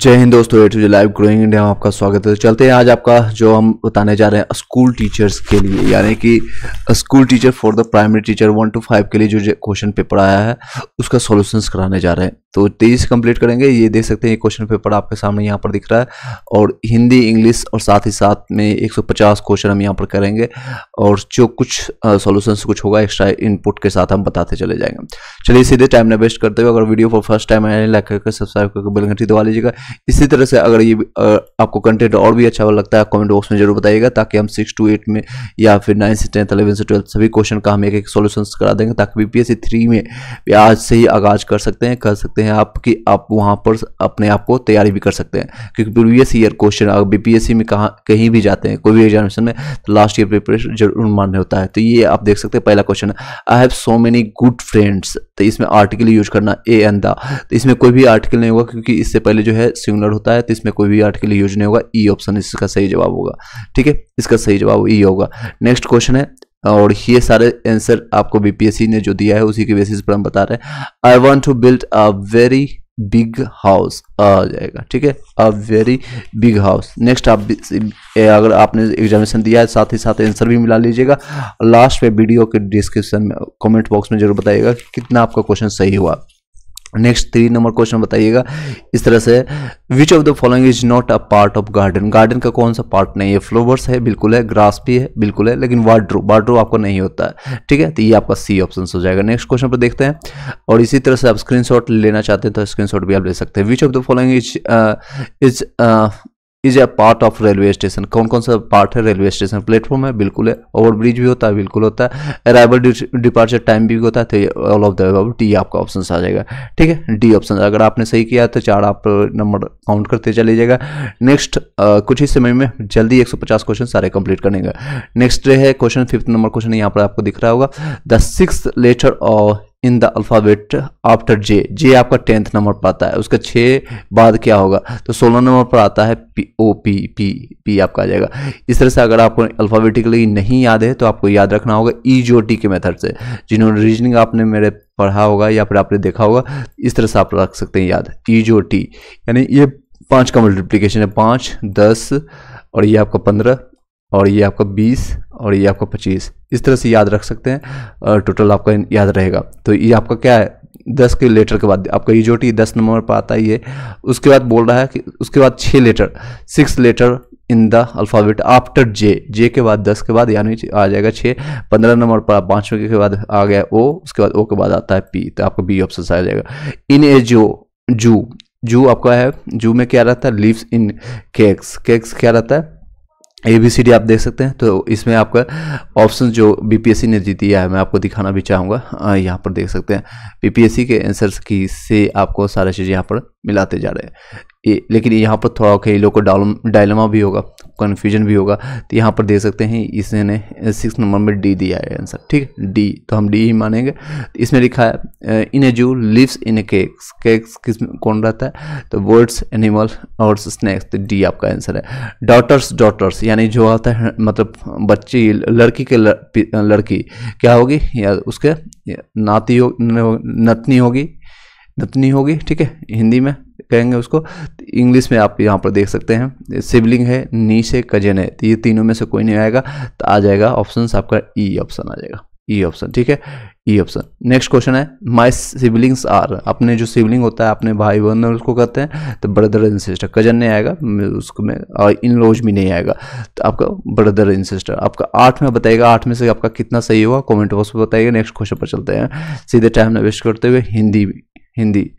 जय हिंद दोस्तों A to Z live growing India में आपका स्वागत है चलते हैं आज आपका जो हम बताने जा रहे हैं स्कूल टीचर्स के लिए यानी कि school teacher for the primary teacher one two five के लिए जो क्वेश्चन पेपर आया है उसका सॉल्यूशंस कराने जा रहे हैं तो तेईस कंप्लीट करेंगे ये देख सकते हैं ये क्वेश्चन पेपर आपके सामने यहाँ पर दिख रहा है और हिंदी इंग्लिश और साथ ही साथ में एक क्वेश्चन हम यहाँ पर करेंगे और जो कुछ सॉल्यूशंस कुछ होगा एक्स्ट्रा इनपुट के साथ हम बताते चले जाएंगे चलिए सीधे टाइम ना वेस्ट करते हुए अगर वीडियो पर फर्स्ट टाइम आए लाइक करके सब्सक्राइब करके बिल घंटी दबा लीजिएगा इसी तरह से अगर ये आपको कंटेंट और भी अच्छा लगता है कमेंट बॉक्स में जरूर बताइएगा ताकि हम सिक्स टू एट में या फिर नाइन से टेंथ अलेवन से ट्वेल्थ सभी क्वेश्चन का हम एक एक सोल्यूशन करा देंगे ताकि बी पी थ्री में आज से ही आगाज कर सकते हैं कर सकते हैं आपकी आप वहाँ पर अपने आप को तैयारी भी कर सकते हैं क्योंकि प्रीवियस ईयर क्वेश्चन अगर बीपीएससी में कहाँ कहीं भी जाते हैं कोई भी एग्जामिनेशन में तो लास्ट ईयर प्रिपरेशन जरूर मान्य होता है तो ये आप देख सकते हैं पहला question I have so many good friends तो इसमें आर्टिकल यूज करना ए एन द तो इसमें कोई भी आर्टिकल नहीं होगा क्योंकि इससे पहले जो है सिमिलर होता है तो इसमें कोई भी आर्टिकल यूज नहीं होगा ई e ऑप्शन इसका सही जवाब होगा ठीक है इसका सही जवाब ई e होगा नेक्स्ट क्वेश्चन है और ये सारे आंसर आपको बीपीएससी ने जो दिया है उसी के बेसिस पर हम बता रहे हैं I want to build a very big house आ जाएगा ठीक है a very big house next आप अगर आपने एग्जामिनेशन दिया है साथ ही साथ आंसर भी मिला लीजिएगा लास्ट में वीडियो के डिस्क्रिप्शन में कॉमेंट बॉक्स में जरूर बताइएगा कि कितना आपका क्वेश्चन सही हुआ नेक्स्ट थ्री नंबर क्वेश्चन बताइएगा इस तरह से which of the following is not a part of garden garden का कौन सा पार्ट नहीं है फ्लोवर्स है बिल्कुल है ग्रास भी है बिल्कुल है लेकिन वार्ड्रो वार्ड्रो आपको नहीं होता है ठीक है तो ये आपका सी ऑप्शन हो जाएगा नेक्स्ट क्वेश्चन पर देखते हैं और इसी तरह से आप स्क्रीन लेना चाहते हैं तो स्क्रीन भी आप ले सकते हैं which of the following is is is a part of railway station कौन कौन सा पार्ट है रेलवे स्टेशन प्लेटफॉर्म है बिल्कुल है ओवरब्रिज भी होता है बिल्कुल होता है अराइवल डिपार्चर टाइम भी होता है तो ऑल ऑफ द डी आपका ऑप्शन आ जाएगा ठीक है डी ऑप्शन अगर आपने सही किया तो चार आप नंबर काउंट करते चले जाएगा नेक्स्ट कुछ ही समय में जल्दी 150 क्वेश्चन सारे कंप्लीट करेंगे नेक्स्ट है क्वेश्चन फिफ्थ नंबर क्वेश्चन यहाँ पर आपको दिख रहा होगा the six letter of in the alphabet after J J आपका टेंथ नंबर पर आता है उसका छः बाद क्या होगा तो सोलह नंबर पर आता है P O P P P आपका आ जाएगा इस तरह से अगर आपको अल्फ़ाबेटिकली नहीं याद है तो आपको याद रखना होगा ई जो टी के मेथड से जिन्होंने रीजनिंग आपने मेरे पढ़ा होगा या फिर आपने देखा होगा इस तरह से आप रख सकते हैं याद ई जो टी यानी ये पाँच का मल्टीप्लीकेशन है पाँच दस और ये आपका पंद्रह और ये आपका 20 और ये आपका 25 इस तरह से याद रख सकते हैं टोटल आपका याद रहेगा तो ये आपका क्या है दस के लेटर के बाद आपका टी दस नंबर पर आता है ये उसके बाद बोल रहा है कि उसके बाद छः letter six letter in the alphabet after J J के बाद दस के बाद यानी आ जाएगा छः पंद्रह नंबर पर पाँचवें के बाद आ गया ओ उसके बाद ओ के बाद आता है पी तो आपका बी ऑप्शन आ जाएगा इन ए जो जू जू आपका है जू में क्या रहता है लिव्स इन केक्स केक्स क्या रहता है ए बी सी डी आप देख सकते हैं तो इसमें आपका ऑप्शन जो बीपीएससी ने जीती दिया है मैं आपको दिखाना भी चाहूँगा यहाँ पर देख सकते हैं बीपीएससी के आंसर्स की से आपको सारा चीज़ यहाँ पर मिलाते जा रहे हैं ये लेकिन यहाँ पर थोड़ा कई लोग को डायलमा भी होगा कन्फ्यूजन भी होगा तो यहाँ पर देख सकते हैं इसने सिक्स नंबर में डी दिया है आंसर ठीक डी तो हम डी ही मानेंगे तो इसमें लिखा है in a zoo lives in a cakes cakes किस कौन रहता है तो वर्ड्स एनिमल और स्नैक्स तो डी आपका आंसर है डॉटर्स डॉटर्स यानी जो आता है मतलब बच्ची लड़की के लड़की क्या होगी या उसके नाती हो, नतनी होगी नतनी होगी ठीक है हिंदी में कहेंगे उसको इंग्लिश में आप यहाँ पर देख सकते हैं सिबलिंग है नीस है कजन है तो ये तीनों में से कोई नहीं आएगा तो आ जाएगा ऑप्शन आपका ई e ऑप्शन आ जाएगा ई e ऑप्शन ठीक है ई ऑप्शन नेक्स्ट क्वेश्चन है माई सिबलिंग्स आर अपने जो सिबलिंग होता है अपने भाई बहन उसको कहते हैं तो ब्रदर एंड सिस्टर कजन नहीं आएगा उसको में और इन लॉज भी नहीं आएगा तो आपका ब्रदर एंड सिस्टर आपका आठ में बताएगा आठ में से आपका कितना सही होगा कमेंट बॉक्स में बताइएगा नेक्स्ट क्वेश्चन पर चलते हैं सीधे टाइम ना वेस्ट करते हुए हिंदी हिंदी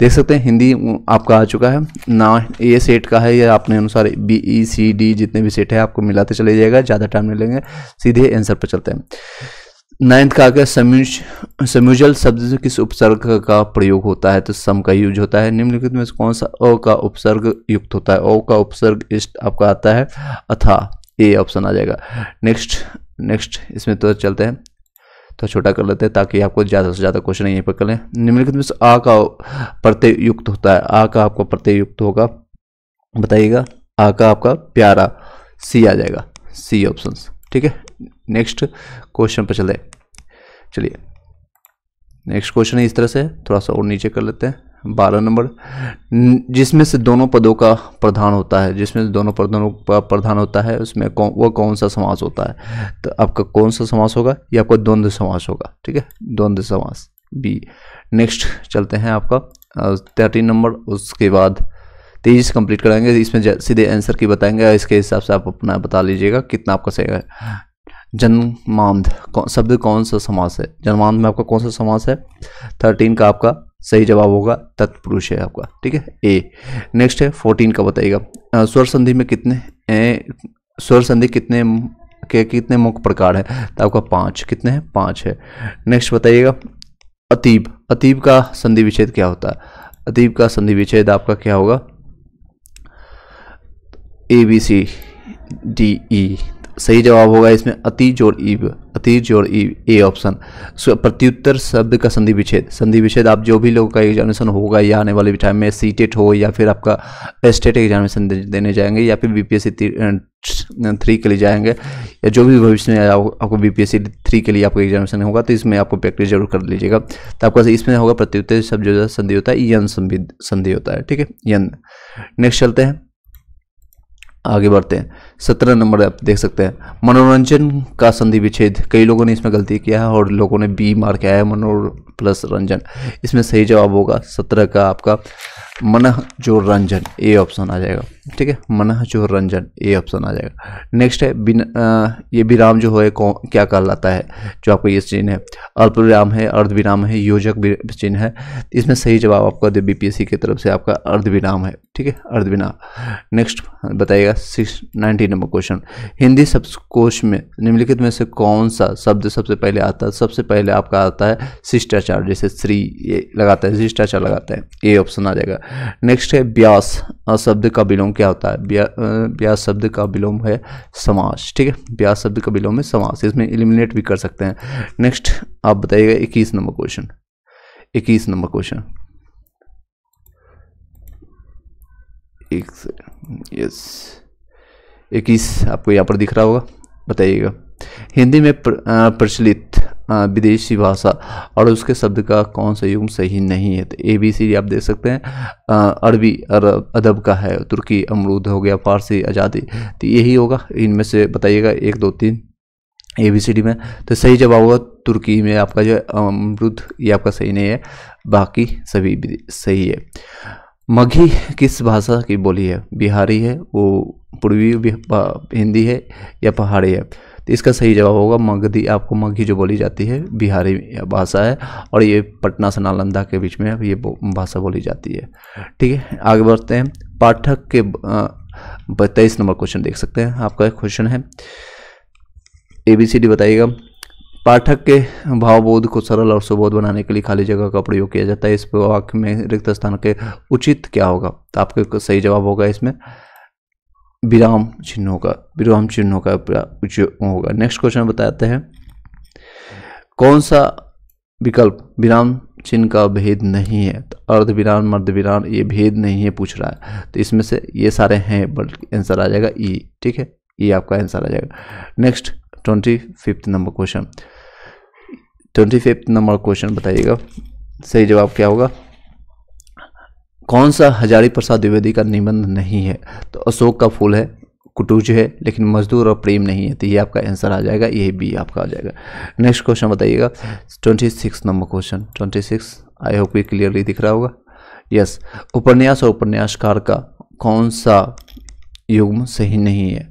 देख सकते हैं हिंदी आपका आ चुका है ना ए सेट का है या आपने अनुसार बी ई सी डी जितने भी सेट है आपको मिलाते चले जाएगा ज़्यादा टाइम नहीं लेंगे सीधे आंसर पर चलते हैं नाइन्थ का आगे सम्यूज सम्यूजल शब्द किस उपसर्ग का प्रयोग होता है तो सम का यूज होता है निम्नलिखित में कौन सा ओ का उपसर्ग युक्त होता है ओ का उपसर्ग इष्ट आपका आता है अथा ए ऑप्शन आ जाएगा नेक्स्ट नेक्स्ट इसमें तो चलते हैं तो छोटा कर लेते हैं ताकि आपको ज़्यादा से ज़्यादा क्वेश्चन यहीं पर कर लें निम्नलिखित में से आ का प्रत्यय युक्त होता है आ का आपका प्रत्यय युक्त होगा बताइएगा आ का आपका प्यारा सी आ जाएगा सी ऑप्शन ठीक है नेक्स्ट क्वेश्चन पर चले चलिए नेक्स्ट क्वेश्चन इस तरह से थोड़ा सा और नीचे कर लेते हैं बारह नंबर जिसमें से दोनों पदों का प्रधान होता है जिसमें से दोनों पदों का प्रधान होता है उसमें कौ, वह कौन सा समास होता है तो आपका कौन सा समास होगा या आपका द्वंद्व समास होगा ठीक है द्वंद्व समास बी नेक्स्ट चलते हैं आपका थर्टीन नंबर उसके बाद तेजी से कंप्लीट कराएंगे इसमें सीधे आंसर की बताएंगे इसके हिसाब से आप अपना बता लीजिएगा कितना आपका सही है जन्मांध शब्द कौन सा समास है जन्मांध में आपका कौन सा समास है थर्टीन का आपका सही जवाब होगा तत्पुरुष है आपका ठीक है ए नेक्स्ट है फोर्टीन का बताइएगा स्वर संधि में कितने स्वर संधि कितने के कितने मुख्य प्रकार है तो आपका पाँच कितने हैं पाँच है नेक्स्ट बताइएगा अतीब अतीब का संधि विच्छेद क्या होता है अतीब का संधि विच्छेद आपका क्या होगा ए बी सी डी ई सही जवाब होगा इसमें अतीज और ईव अतीज और ईव ए ऑप्शन प्रत्युत्तर शब्द का संधि विच्छेद संधि विच्छेद आप जो भी लोगों का एग्जामिनेशन होगा या आने वाले टाइम में सी टेट e हो या फिर आपका स्टेट e एग्जामिनेशन देने जाएंगे या फिर बीपीएससी थ्री के लिए जाएंगे या जो भी भविष्य में आपको बीपीएससी थ्री के लिए आपको एग्जामिनेशन होगा तो इसमें आपको प्रैक्टिस जरूर कर लीजिएगा तो आपका इसमें होगा प्रत्युत्तर शब्द जो संधि होता है यन संधि होता है ठीक है यन नेक्स्ट चलते हैं आगे बढ़ते हैं सत्रह नंबर आप देख सकते हैं मनोरंजन का संधि विच्छेद कई लोगों ने इसमें गलती किया है और लोगों ने बी मार्क आया है मनोर प्लस रंजन इसमें सही जवाब होगा सत्रह का आपका मन जो रंजन ए ऑप्शन आ जाएगा ठीक है मनहचुर रंजन ये ऑप्शन आ जाएगा नेक्स्ट है बिन ये विराम जो है क्या कहलाता है जो आपको ये चिन्ह है अल्प विराम है अर्ध विराम है योजक चिन्ह है इसमें सही जवाब आपका दे बीपीएससी की तरफ से आपका अर्ध विराम है ठीक है अर्ध विराम नेक्स्ट बताइएगा सिक्स नाइन्टी नंबर क्वेश्चन हिंदी शब्दकोश में निम्नलिखित में से कौन सा शब्द सबसे पहले आता है सबसे पहले आपका आता है शिष्टाचार जैसे श्री ये लगाता है शिष्टाचार लगाता है ये ऑप्शन आ जाएगा नेक्स्ट है ब्यास शब्द का बिलोंग क्या होता है ब्याह ब्या शब्द का विलोम है समास ठीक है ब्याज शब्द का विलोम है समास इसमें इलिमिनेट भी कर सकते हैं नेक्स्ट आप बताइएगा इक्कीस नंबर क्वेश्चन इक्कीस नंबर क्वेश्चन एक यस इक्कीस आपको यहाँ पर दिख रहा होगा बताइएगा हिंदी में प्रचलित विदेशी भाषा और उसके शब्द का कौन सा युग सही नहीं है तो ए बी सी आप देख सकते हैं अरबी अरब अदब का है तुर्की अमरूद हो गया फारसी आज़ादी तो यही होगा इनमें से बताइएगा एक दो तीन ए बी सी डी में तो सही जवाब होगा तुर्की में आपका जो अमरुद ये आपका सही नहीं है बाकी सभी सही है मघी किस भाषा की बोली है बिहारी है वो पूर्वी हिंदी है या पहाड़ी है तो इसका सही जवाब होगा मगधी आपको मगही जो बोली जाती है बिहारी भाषा है और ये पटना से नालंदा के बीच में ये भाषा बोली जाती है ठीक है आगे बढ़ते हैं पाठक के तेईस नंबर क्वेश्चन देख सकते हैं आपका क्वेश्चन है ए बी सी डी बताइएगा पाठक के भावबोध को सरल और सुबोध बनाने के लिए खाली जगह का प्रयोग किया जाता है इस वाक्य में रिक्त स्थान के उचित क्या होगा तो आपका सही जवाब होगा इसमें विराम चिन्हों का विराम चिन्हों का उपयोग होगा नेक्स्ट क्वेश्चन बताते हैं कौन सा विकल्प विराम चिन्ह का भेद नहीं है तो अर्ध विराम मर्द विराम ये भेद नहीं है पूछ रहा है तो इसमें से ये सारे हैं बल्कि आंसर आ जाएगा ई e, ठीक है ये e आपका आंसर आ जाएगा नेक्स्ट ट्वेंटी फिफ्थ नंबर क्वेश्चन ट्वेंटी फिफ्थ नंबर क्वेश्चन बताइएगा सही जवाब क्या होगा कौन सा हजारी प्रसाद द्विवेदी का निबंध नहीं है तो अशोक का फूल है कुटूज है लेकिन मजदूर और प्रेम नहीं है तो ये आपका आंसर आ जाएगा ये बी आपका आ जाएगा नेक्स्ट क्वेश्चन बताइएगा ट्वेंटी सिक्स नंबर question twenty six I hope ये क्लियरली दिख रहा होगा यस उपन्यास और उपन्यासकार का कौन सा युग्म सही नहीं है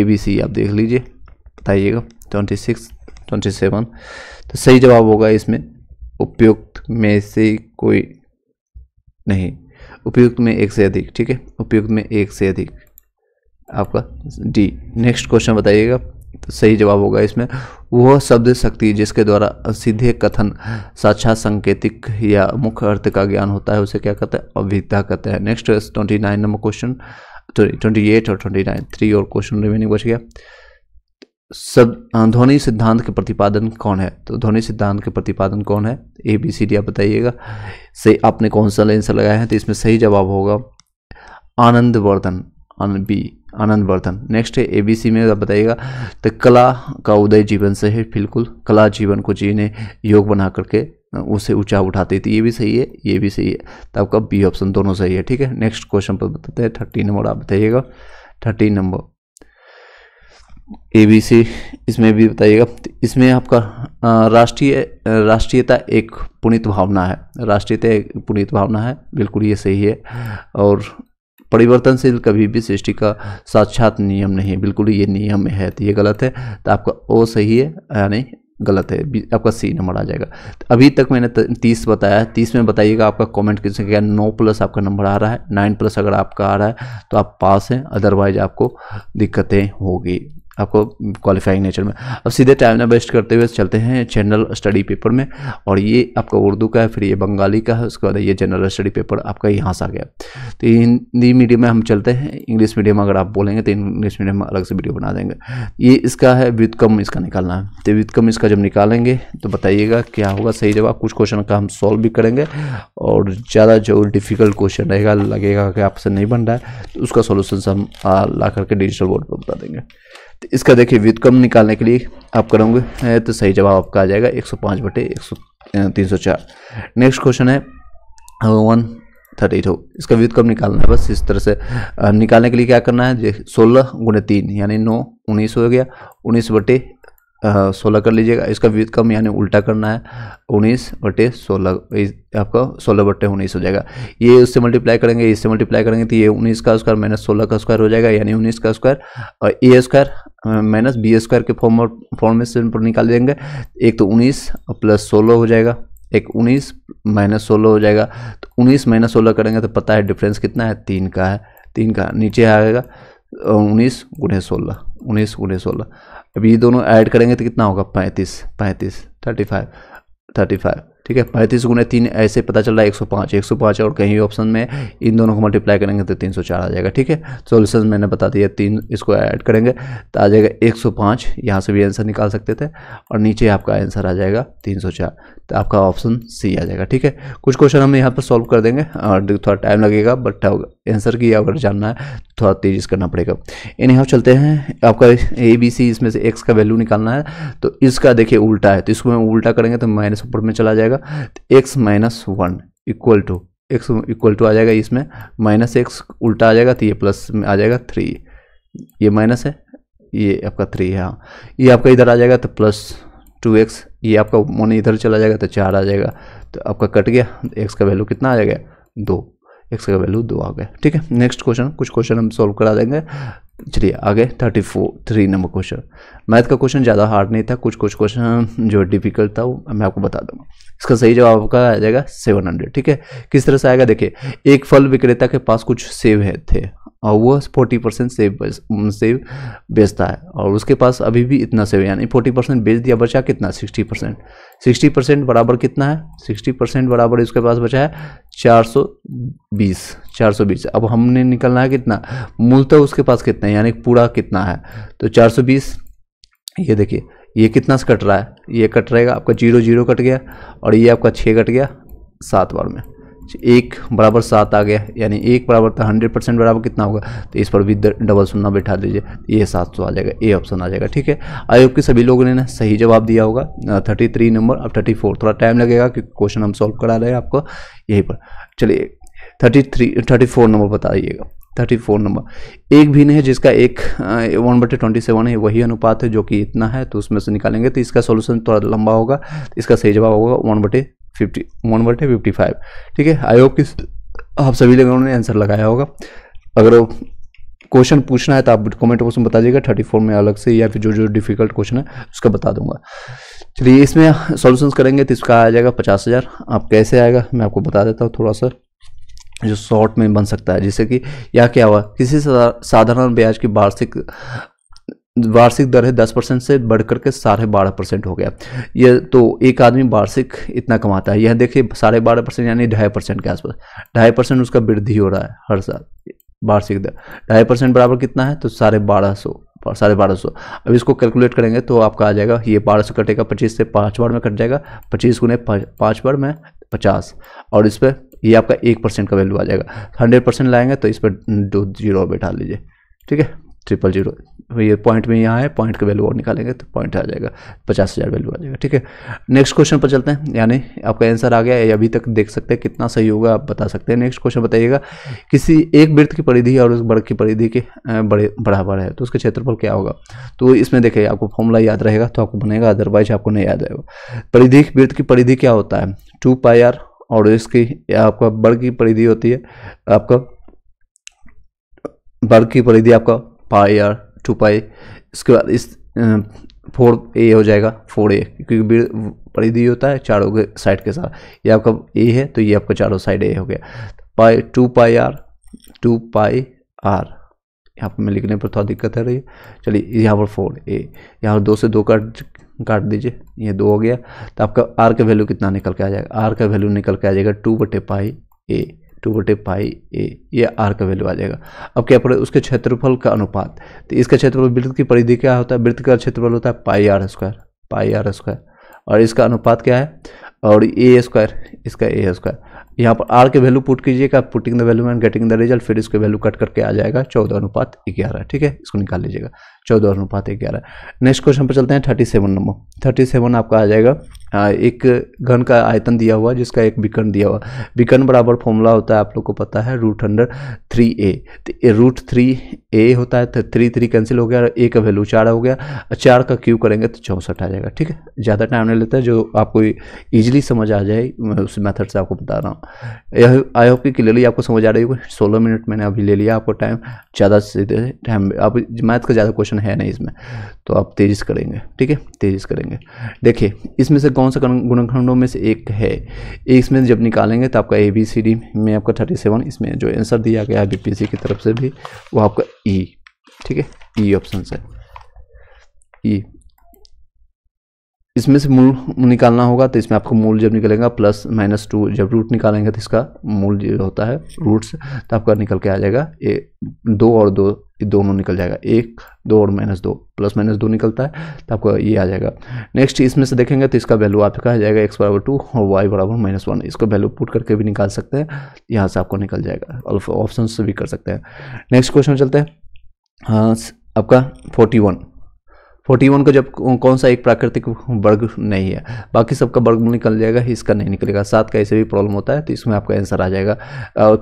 ए बी सी आप देख लीजिए बताइएगा ट्वेंटी सिक्स ट्वेंटी सेवन तो सही जवाब होगा इसमें उपयुक्त में से कोई नहीं उपयुक्त में एक से अधिक ठीक है उपयुक्त में एक से अधिक आपका डी नेक्स्ट क्वेश्चन बताइएगा तो सही जवाब होगा इसमें वह शब्द शक्ति जिसके द्वारा सीधे कथन साक्षात संकेतिक या मुख्य अर्थ का ज्ञान होता है उसे क्या कहते हैं अभिता कहते हैं next twenty nine number question twenty eight और ट्वेंटी नाइन थ्री और क्वेश्चन रिमेनिंग बच गया सब हाँ, ध्वनि सिद्धांत के प्रतिपादन कौन है तो ध्वनि सिद्धांत के प्रतिपादन कौन है ए बी सी डी आप बताइएगा से आपने कौन सा आंसर लगाया है तो इसमें सही जवाब होगा आनंद वर्धन बी आनंद वर्धन नेक्स्ट है ए बी सी में आप बताइएगा तो कला का उदय जीवन से है बिल्कुल कला जीवन को जीने योग बना करके उसे ऊंचा उठाती थी तो ये भी सही है ये भी सही है तो आपका बी ऑप्शन दोनों सही है ठीक है नेक्स्ट क्वेश्चन पर बताते हैं थर्टीन नंबर आप बताइएगा थर्टी नंबर ए बी सी इसमें भी बताइएगा इसमें आपका राष्ट्रीय राष्ट्रीयता एक पुनित भावना है राष्ट्रीयता एक पुनित भावना है बिल्कुल ये सही है और परिवर्तनशील कभी भी सृष्टि का साक्षात नियम नहीं है बिल्कुल ये नियम है तो ये गलत है तो आपका ओ सही है यानी गलत है आपका सी नंबर आ जाएगा तो अभी तक मैंने तीस बताया तीस में बताइएगा आपका कमेंट किसने किया नौ प्लस आपका नंबर आ रहा है नाइन प्लस अगर आपका आ रहा है तो आप पास हैं अदरवाइज आपको दिक्कतें होगी आपको क्वालिफाइंग नेचर में अब सीधे टाइम ना वेस्ट करते हुए चलते हैं जनरल स्टडी पेपर में और ये आपका उर्दू का है फिर ये बंगाली का है उसके बाद ये जनरल स्टडी पेपर आपका यहाँ से आ गया तो हिंदी मीडियम में हम चलते हैं इंग्लिश मीडियम अगर आप बोलेंगे तो इंग्लिश मीडियम में अलग से वीडियो बना देंगे ये इसका है विद कम इसका निकालना है तो विद कम इसका जब निकालेंगे तो बताइएगा क्या होगा सही जवाब कुछ क्वेश्चन का हम सॉल्व भी करेंगे और ज़्यादा जो डिफ़िकल्ट क्वेश्चन रहेगा लगेगा कि आपसे नहीं बन रहा है तो उसका सोल्यूशन हम ला करके डिजिटल बोर्ड पर बता देंगे इसका देखिए कम निकालने के लिए आप करोगे तो सही जवाब आपका आ जाएगा एक सौ पाँच बटे एक सौ तीन सौ चार नेक्स्ट क्वेश्चन है वन थर्टी टू इसका कम निकालना है बस इस तरह से निकालने के लिए क्या करना है सोलह गुणे तीन यानी नौ उन्नीस हो गया उन्नीस बटे सोलह कर लीजिएगा इसका कम यानी उल्टा करना है उन्नीस बटे सोलह आपका सोलह बटे उन्नीस हो जाएगा ये उससे मल्टीप्लाई करेंगे इससे मल्टीप्लाई करेंगे तो ये उन्नीस का स्क्वायर माइनस सोलह का स्क्वायर हो जाएगा यानी उन्नीस का स्क्वायर और A square minus B square के फॉर्म फॉर्मेशन पर निकाल देंगे एक तो उन्नीस प्लस सोलह हो जाएगा एक उन्नीस माइनस सोलह हो जाएगा तो उन्नीस माइनस सोलह करेंगे तो पता है डिफरेंस कितना है तीन का है तीन का नीचे आएगा उन्नीस गुणे सोलह उन्नीस गुणे सोलह अब ये दोनों ऐड करेंगे तो कितना होगा पैंतीस पैंतीस थर्टी फाइव थर्टी फाइव ठीक है पैंतीस गुने तीन ऐसे पता चल रहा है एक सौ पाँच एक सौ पाँच और कहीं ऑप्शन में इन दोनों को मल्टीप्लाई करेंगे तो तीन सौ चार आ जाएगा ठीक है सोल्यूशन मैंने बता दिया तीन इसको ऐड करेंगे तो आ जाएगा एक सौ पाँच यहाँ से भी आंसर निकाल सकते थे और नीचे आपका आंसर आ जाएगा तीन सौ चार तो आपका ऑप्शन सी आ जाएगा ठीक है कुछ क्वेश्चन हम यहाँ पर सॉल्व कर देंगे और थोड़ा टाइम लगेगा बट आंसर की अगर जानना है थोड़ा तेज़ करना पड़ेगा इन चलते हैं आपका ए बी सी इसमें से एक्स का वैल्यू निकालना है तो इसका देखिए उल्टा है तो इसको हम उल्टा करेंगे तो माइनस ऊपर में चला जाएगा तो X minus one equal to X equal to आ जाएगा इसमें माइनस एक्स उल्टा आ जाएगा तो ये प्लस में आ जाएगा थ्री ये माइनस है ये आपका थ्री है हाँ ये आपका इधर आ जाएगा तो प्लस टू एक्स ये आपका मोन इधर चला जाएगा तो चार आ जाएगा तो आपका कट गया एक्स तो का वैल्यू कितना आ जाएगा दो एक्स का वैल्यू दो आ गया ठीक है नेक्स्ट क्वेश्चन कुछ क्वेश्चन हम सॉल्व करा देंगे चलिए आगे thirty four three number question math का क्वेश्चन ज़्यादा हार्ड नहीं था कुछ कुछ क्वेश्चन जो डिफिकल्ट था वो मैं आपको बता दूंगा इसका सही जवाब आपका आ जाएगा सेवन हंड्रेड ठीक है किस तरह से आएगा देखिए एक फल विक्रेता के पास कुछ सेव है थे और वह फोर्टी परसेंट सेव सेव बेचता है और उसके पास अभी भी इतना सेव यानी फोर्टी परसेंट बेच दिया बचा कितना सिक्सटी परसेंट सिक्सटी परसेंट बराबर कितना है सिक्सटी परसेंट बराबर इसके पास बचा है चार सौ बीस चार सौ बीस अब हमने निकलना है कितना मूलतः तो उसके पास कितना है यानी पूरा कितना है तो चार सौ बीस ये देखिए ये कितना से कट रहा है ये कट रहेगा आपका जीरो जीरो कट गया और ये आपका छः कट गया सात बार में एक बराबर सात आ गया यानी एक बराबर था हंड्रेड परसेंट बराबर कितना होगा तो इस पर भी डबल सुनना बैठा दीजिए ये सात सौ आ जाएगा ए ऑप्शन आ जाएगा ठीक है आयोग के सभी लोगों ने ना सही जवाब दिया होगा थर्टी थ्री नंबर अब थर्टी फोर थोड़ा टाइम लगेगा क्योंकि क्वेश्चन हम सॉल्व करा रहे हैं आपको यहीं पर चलिए थर्टी थ्री थर्टी फोर नंबर बताइएगा थर्टी फोर नंबर एक भी नहीं है जिसका एक वन बटे ट्वेंटी सेवन है वही अनुपात है जो कि इतना है तो उसमें से निकालेंगे तो इसका सॉल्यूशन थोड़ा लंबा होगा इसका सही जवाब होगा वन बटे फिफ्टी वन वर्ट है फिफ्टी फाइव ठीक है आई होप कि आप सभी लोगों ने आंसर लगाया होगा अगर क्वेश्चन पूछना है तो आप कमेंट बॉक्स में बता दीजिएगा थर्टी फोर में अलग से या फिर जो जो डिफिकल्ट क्वेश्चन है उसका बता दूंगा चलिए इसमें सोल्यूशन करेंगे तो इसका आ जाएगा पचास हज़ार आप कैसे आएगा मैं आपको बता देता हूँ थोड़ा सा जो शॉर्ट में बन सकता है जैसे कि यह क्या हुआ किसी साधारण ब्याज की वार्षिक वार्षिक दर है दस परसेंट से बढ़कर के साढ़े बारह परसेंट हो गया ये तो एक आदमी वार्षिक इतना कमाता है यह देखिए साढ़े बारह परसेंट यानी ढाई परसेंट के आसपास ढाई परसेंट उसका वृद्धि हो रहा है हर साल वार्षिक दर ढाई परसेंट बराबर कितना है तो साढ़े बारह सौ साढ़े बारह सौ अब इसको कैलकुलेट करेंगे तो आपका आ जाएगा ये बारह सौ कटेगा पच्चीस से पाँच बार में कट जाएगा पच्चीस गुने पाँच बार में पचास और इस पर ये आपका एक परसेंट का वैल्यू आ जाएगा हंड्रेड परसेंट लाएंगे तो इस पर दो जीरो बैठा लीजिए ठीक है ट्रिपल जीरो ये पॉइंट में यहाँ है पॉइंट का वैल्यू और निकालेंगे तो पॉइंट आ जाएगा पचास हज़ार वैल्यू आ जाएगा ठीक है नेक्स्ट क्वेश्चन पर चलते हैं यानी आपका आंसर आ गया है अभी तक देख सकते हैं कितना सही होगा आप बता सकते हैं नेक्स्ट क्वेश्चन बताइएगा किसी एक वृत्त की परिधि और उस वर्ग की परिधि के बड़े बराबर है तो उसके क्षेत्रफल क्या होगा तो इसमें देखिए आपको फॉर्मूला याद रहेगा तो आपको बनेगा अदरवाइज आपको नहीं याद आएगा परिधि वृत्त की परिधि क्या होता है टू पाई आर और इसकी आपका वर्ग की परिधि होती है आपका वर्ग की परिधि आपका पाई आर टू पाई इसके बाद इस फोर ए हो जाएगा फोर ए क्योंकि परिधि होता है चारों के साइड के साथ ये आपका ए है तो ये आपका चारों साइड ए हो गया pi two pi R two pi R यहाँ पर मैं लिखने पर थोड़ा दिक्कत है रही है चलिए यहाँ पर फोर ए यहाँ पर दो से दो काट काट दीजिए ये दो हो गया तो आपका आर का वैल्यू कितना निकल के आ जाएगा आर का वैल्यू निकल के आ जाएगा टू बटे पाई ए टू बटे पाई ए ये आर का वैल्यू आ जाएगा अब क्या पड़े उसके क्षेत्रफल का अनुपात तो इसका क्षेत्रफल वृत्त की परिधि क्या होता है वृत्त का क्षेत्रफल होता है pi R square pi R square और इसका अनुपात क्या है और ए स्क्वायर इसका ए स्क्वायर यहाँ पर आर के वैल्यू पुट कीजिएगा putting the value and getting the result फिर इसके वैल्यू कट करके आ जाएगा चौदह अनुपात ग्यारह ठीक है इसको निकाल लीजिएगा चौदह अनुपात ग्यारह नेक्स्ट क्वेश्चन पर चलते हैं थर्टी सेवन नंबर थर्टी सेवन आपका आ जाएगा एक घन का आयतन दिया हुआ जिसका एक विकर्ण दिया हुआ विकर्ण बराबर फॉर्मूला होता है आप लोग को पता है root under three A root three A होता है तो थ्री थ्री कैंसिल हो गया ए का वैल्यू चार हो गया चार का क्यू करेंगे तो चौंसठ आ जाएगा ठीक है ज़्यादा टाइम नहीं लेता है जो आपको ईजिली समझ आ जाए मैं उस मेथड से आपको बता रहा हूँ आई होप की क्लियरली आपको समझ आ रही होगी सोलह मिनट मैंने अभी ले लिया आपको टाइम ज़्यादा से टाइम आप मैथ का ज़्यादा क्वेश्चन है नहीं इसमें तो आप तेज़ी करेंगे ठीक है तेजिस करेंगे देखिए इसमें से कौन सा गुणखंडों में से एक है इसमें जब निकालेंगे तो आपका ए बी सी डी में आपका थर्टी सेवन इसमें जो आंसर दिया गया है बी पी सी की तरफ से भी वो आपका ई e, ठीक है ई e ऑप्शन है ई e। इसमें से मूल निकालना होगा तो इसमें आपको मूल जब निकलेगा प्लस माइनस टू जब रूट निकालेंगे तो इसका मूल जो होता है रूट्स तो आपका निकल के आ जाएगा ए दो और दो ये दोनों निकल जाएगा एक दो और माइनस दो प्लस माइनस दो निकलता है तो आपका ये आ जाएगा नेक्स्ट इसमें से देखेंगे तो इसका वैल्यू आपका आ जाएगा एक्स बराबर टू और वाई बराबर माइनस वन इसको वैल्यू पुट करके भी निकाल सकते हैं यहाँ से आपको निकल जाएगा ऑप्शन से भी कर सकते हैं नेक्स्ट क्वेश्चन चलते हैं हाँ, आपका फोर्टी वन फोर्टी वन का जब कौन सा एक प्राकृतिक वर्ग नहीं है बाकी सबका वर्ग निकल जाएगा इसका नहीं निकलेगा सात का ऐसे भी प्रॉब्लम होता है तो इसमें आपका आंसर आ जाएगा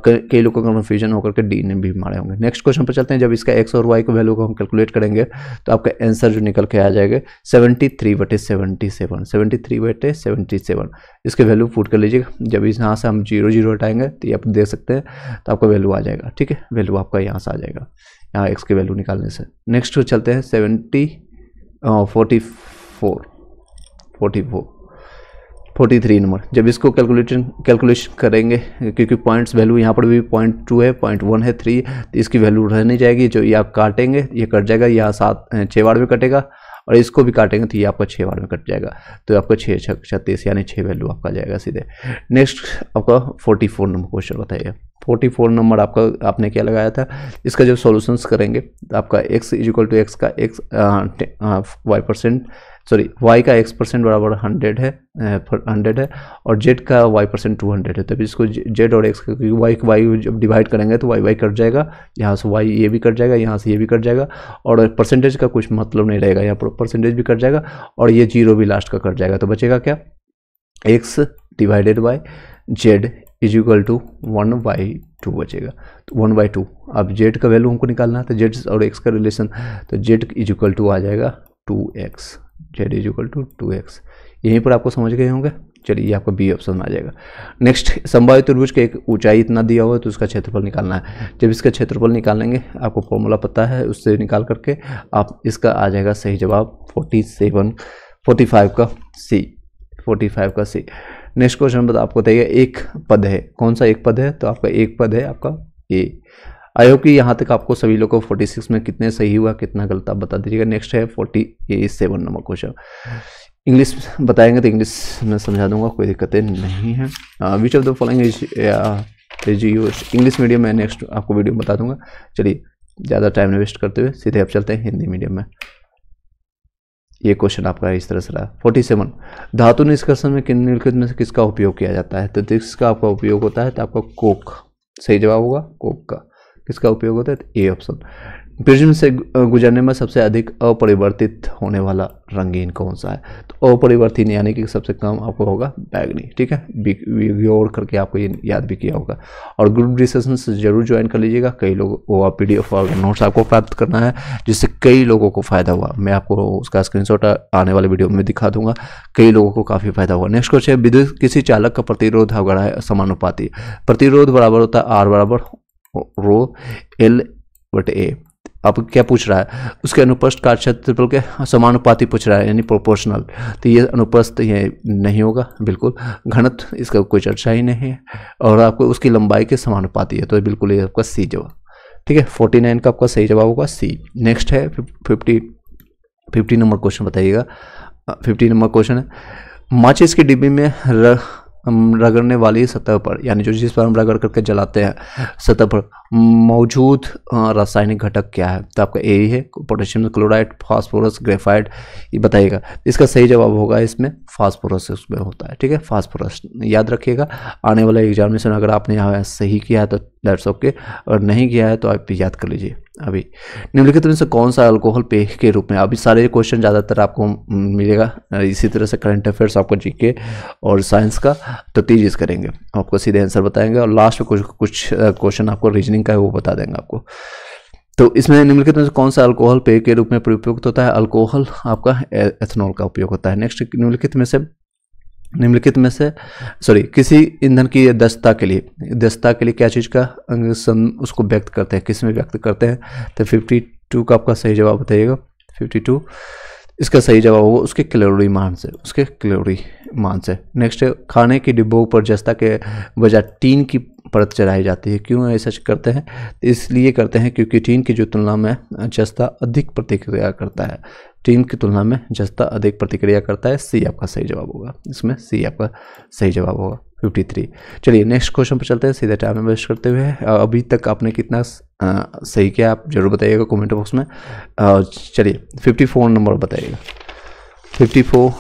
कई लोगों का कन्फ्यूजन होकर के डी ने भी मारे होंगे नेक्स्ट क्वेश्चन पर चलते हैं जब इसका एक्स और वाई को वैल्यू को हम कैलकुलेट करेंगे तो आपका आंसर जो निकल के आ जाएगा सेवेंटी थ्री बटे सेवेंटी सेवन सेवेंटी थ्री बटे सेवेंटी सेवन इसके वैल्यू फूट कर लीजिएगा जब इस यहाँ से हम जीरो जीरो हटाएंगे तो ये आप देख सकते हैं तो आपका वैल्यू आ जाएगा ठीक है वैल्यू आपका यहाँ से आ जाएगा यहाँ एक्स की वैल्यू निकालने से नेक्स्ट चलते हैं seventy forty four forty four forty three नंबर जब इसको कैलकुलेशन कैलकुलेशन करेंगे क्योंकि पॉइंट्स वैल्यू यहाँ पर भी पॉइंट टू है पॉइंट वन है थ्री तो इसकी वैल्यू रहनी जाएगी जो ये आप काटेंगे ये कट जाएगा यहाँ सात छः बार भी कटेगा और इसको भी काटेंगे तो ये आपका छः बार में कट जाएगा तो आपका छः छत्तीस यानी छः वैल्यू आपका जाएगा सीधे नेक्स्ट आपका फोर्टी फोर नंबर क्वेश्चन बताइए फोर्टी फोर नंबर आपका आपने क्या लगाया था इसका जब सॉल्यूशंस करेंगे तो आपका X is equal to X का X Y percent sorry Y का एक्स परसेंट बराबर हंड्रेड है हंड्रेड है और जेड का वाई परसेंट टू हंड्रेड है तभी इसको जेड और एक्स क्योंकि वाई वाई जब डिवाइड करेंगे तो वाई वाई कट जाएगा यहाँ से वाई ये भी कट जाएगा यहाँ से ये भी कट जाएगा और परसेंटेज का कुछ मतलब नहीं रहेगा यहाँ परसेंटेज भी कट जाएगा और ये जीरो भी लास्ट का कट जाएगा तो बचेगा क्या X divided by Z is equal to one by two बचेगा तो वन बाई टू अब जेड का वैल्यू हमको निकालना है तो जेड और एक्स का रिलेशन तो जेड इज इक्वल टू आ जाएगा two X Z is equal to two X यहीं पर आपको समझ गए होंगे चलिए ये आपका बी ऑप्शन में आ जाएगा नेक्स्ट संभावित त्रिभुज का एक ऊंचाई इतना दिया हुआ है तो उसका क्षेत्रफल निकालना है जब इसका क्षेत्रफल निकालेंगे आपको फॉर्मूला पता है उससे निकाल करके आप इसका आ जाएगा सही जवाब फोर्टी सेवन फोर्टी फाइव का सी फोर्टी फाइव का सी नेक्स्ट क्वेश्चन बता आपको बताइए एक पद है कौन सा एक पद है तो आपका एक पद है आपका ए आई होप कि यहाँ तक आपको सभी लोगों को 46 में कितने सही हुआ कितना गलत आप बता दीजिएगा नेक्स्ट है 47 नंबर क्वेश्चन इंग्लिश बताएंगे तो इंग्लिश में समझा दूंगा कोई दिक्कतें नहीं है which of the following is English medium में नेक्स्ट आपको वीडियो बता दूंगा चलिए ज़्यादा टाइम वेस्ट करते हुए सीधे आप चलते हैं हिंदी मीडियम में ये क्वेश्चन आपका इस तरह से रहा फोर्टी सेवन धातु निष्कर्षण में किन निर्खित में से किसका उपयोग किया जाता है तो किसका आपका उपयोग होता है तो आपका कोक सही जवाब होगा कोक का किसका उपयोग होता है ए ऑप्शन प्रिज्म से गुजरने में सबसे अधिक अपरिवर्तित होने वाला रंगीन कौन सा है तो अपरिवर्तित यानी कि सबसे कम आपको होगा बैगनी ठीक है गौर करके आपको ये याद भी किया होगा और ग्रुप डिस्कशन से जरूर ज्वाइन कर लीजिएगा कई लोग वो पी डी एफ और नोट्स आपको प्राप्त करना है जिससे कई लोगों को फ़ायदा हुआ मैं आपको उसका स्क्रीनशॉट आने वाले वीडियो में दिखा दूंगा कई लोगों को काफ़ी फायदा हुआ नेक्स्ट क्वेश्चन विद्युत किसी चालक का प्रतिरोध अगर है समानुपाती प्रतिरोध बराबर होता है आर बराबर रो एल बट ए अब क्या पूछ रहा है उसके अनुपस्थ कार्य क्षेत्रफल के समानुपाती पूछ रहा है यानी प्रोपोर्शनल तो ये अनुपस्थ ये नहीं होगा बिल्कुल घनत इसका कोई चर्चा ही नहीं है और आपको उसकी लंबाई के समानुपाती है तो बिल्कुल ये आपका सी जवाब ठीक है फोर्टी नाइन का आपका सही जवाब होगा सी नेक्स्ट है फिफ्टी फिफ्टी नंबर क्वेश्चन बताइएगा फिफ्टी नंबर क्वेश्चन है माचिस की डिब्बी में र, रगड़ने वाली सतह पर यानी जो जिस पर हम रगड़ करके जलाते हैं सतह पर मौजूद रासायनिक घटक क्या है तो आपका ए है पोटेशियम क्लोराइड फास्फोरस ग्रेफाइड ये बताइएगा इसका सही जवाब होगा इसमें फास्फोरस उसमें होता है ठीक है फास्फोरस याद रखिएगा आने वाला एग्जामिनेशन अगर आपने यहाँ सही किया है तो दैट्स ओके और नहीं किया है तो आप याद कर लीजिए अभी निम्नलिखित में से कौन सा अल्कोहल पेय के रूप में अभी सारे क्वेश्चन ज़्यादातर आपको मिलेगा इसी तरह से करंट अफेयर्स आपको जीके और साइंस का तो तेजीज करेंगे आपको सीधे आंसर बताएंगे और लास्ट में कुछ कुछ क्वेश्चन आपको रीजनिंग का है वो बता देंगे आपको तो इसमें निम्नलिखित में से कौन सा अल्कोहल पेय के रूप में प्रयुक्त होता है अल्कोहल आपका एथनॉल का उपयोग होता है नेक्स्ट निम्नलिखित में से निम्नलिखित में से सॉरी किसी ईंधन की दस्ता के लिए दस्ता के लिए क्या चीज़ का सम उसको व्यक्त करते हैं किस में व्यक्त करते हैं तो 52 का आपका सही जवाब बताइएगा 52 इसका सही जवाब होगा उसके कैलोरी मान से उसके कैलोरी मान से नेक्स्ट खाने के डिब्बों पर जस्ता के बजाय टीन की परत चढ़ाई जाती है क्यों ऐसा करते हैं इसलिए करते हैं क्योंकि टीन की जो तुलना में जस्ता अधिक प्रतिक्रिया करता है टीम की तुलना में जस्ता अधिक प्रतिक्रिया करता है सी आपका सही जवाब होगा इसमें सी आपका सही जवाब होगा फिफ्टी थ्री चलिए नेक्स्ट क्वेश्चन पर चलते हैं सीधे टाइम वेस्ट करते हुए अभी तक आपने कितना सही किया आप जरूर बताइएगा कमेंट बॉक्स में चलिए फिफ्टी फोर नंबर बताइएगा फिफ्टी फोर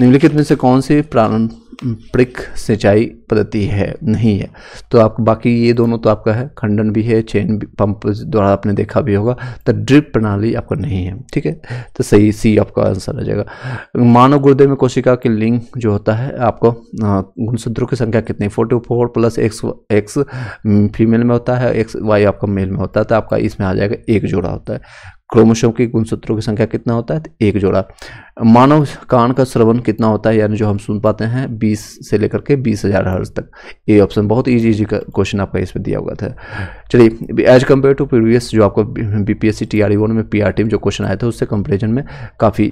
निम्नलिखित में से कौन सी पारंपरिक सिंचाई पद्धति है नहीं है तो आप बाकी ये दोनों तो आपका है खंडन भी है चेन पंप द्वारा आपने देखा भी होगा तो ड्रिप प्रणाली आपका नहीं है ठीक है तो सही सी आपका आंसर आ जाएगा मानव गुर्दे में कोशिका की लिंग जो होता है आपको गुणसूत्रों की संख्या कितनी forty four plus X X female में होता है एक्स वाई आपका मेल में होता है तो आपका इसमें आ जाएगा एक जोड़ा होता है क्रोमोशोम के गुणसूत्रों की संख्या कितना होता है एक जोड़ा मानव कान का श्रवण कितना होता है यानी जो हम सुन पाते हैं 20 से लेकर के बीस हज़ार हर्ज तक ये ऑप्शन बहुत इजी इजी क्वेश्चन आपका इसमें दिया हुआ था चलिए एज कम्पेयर टू प्रीवियस जो आपको B P S C T R one में पी आर टी में जो क्वेश्चन आया था उससे कंपेरिजन में काफ़ी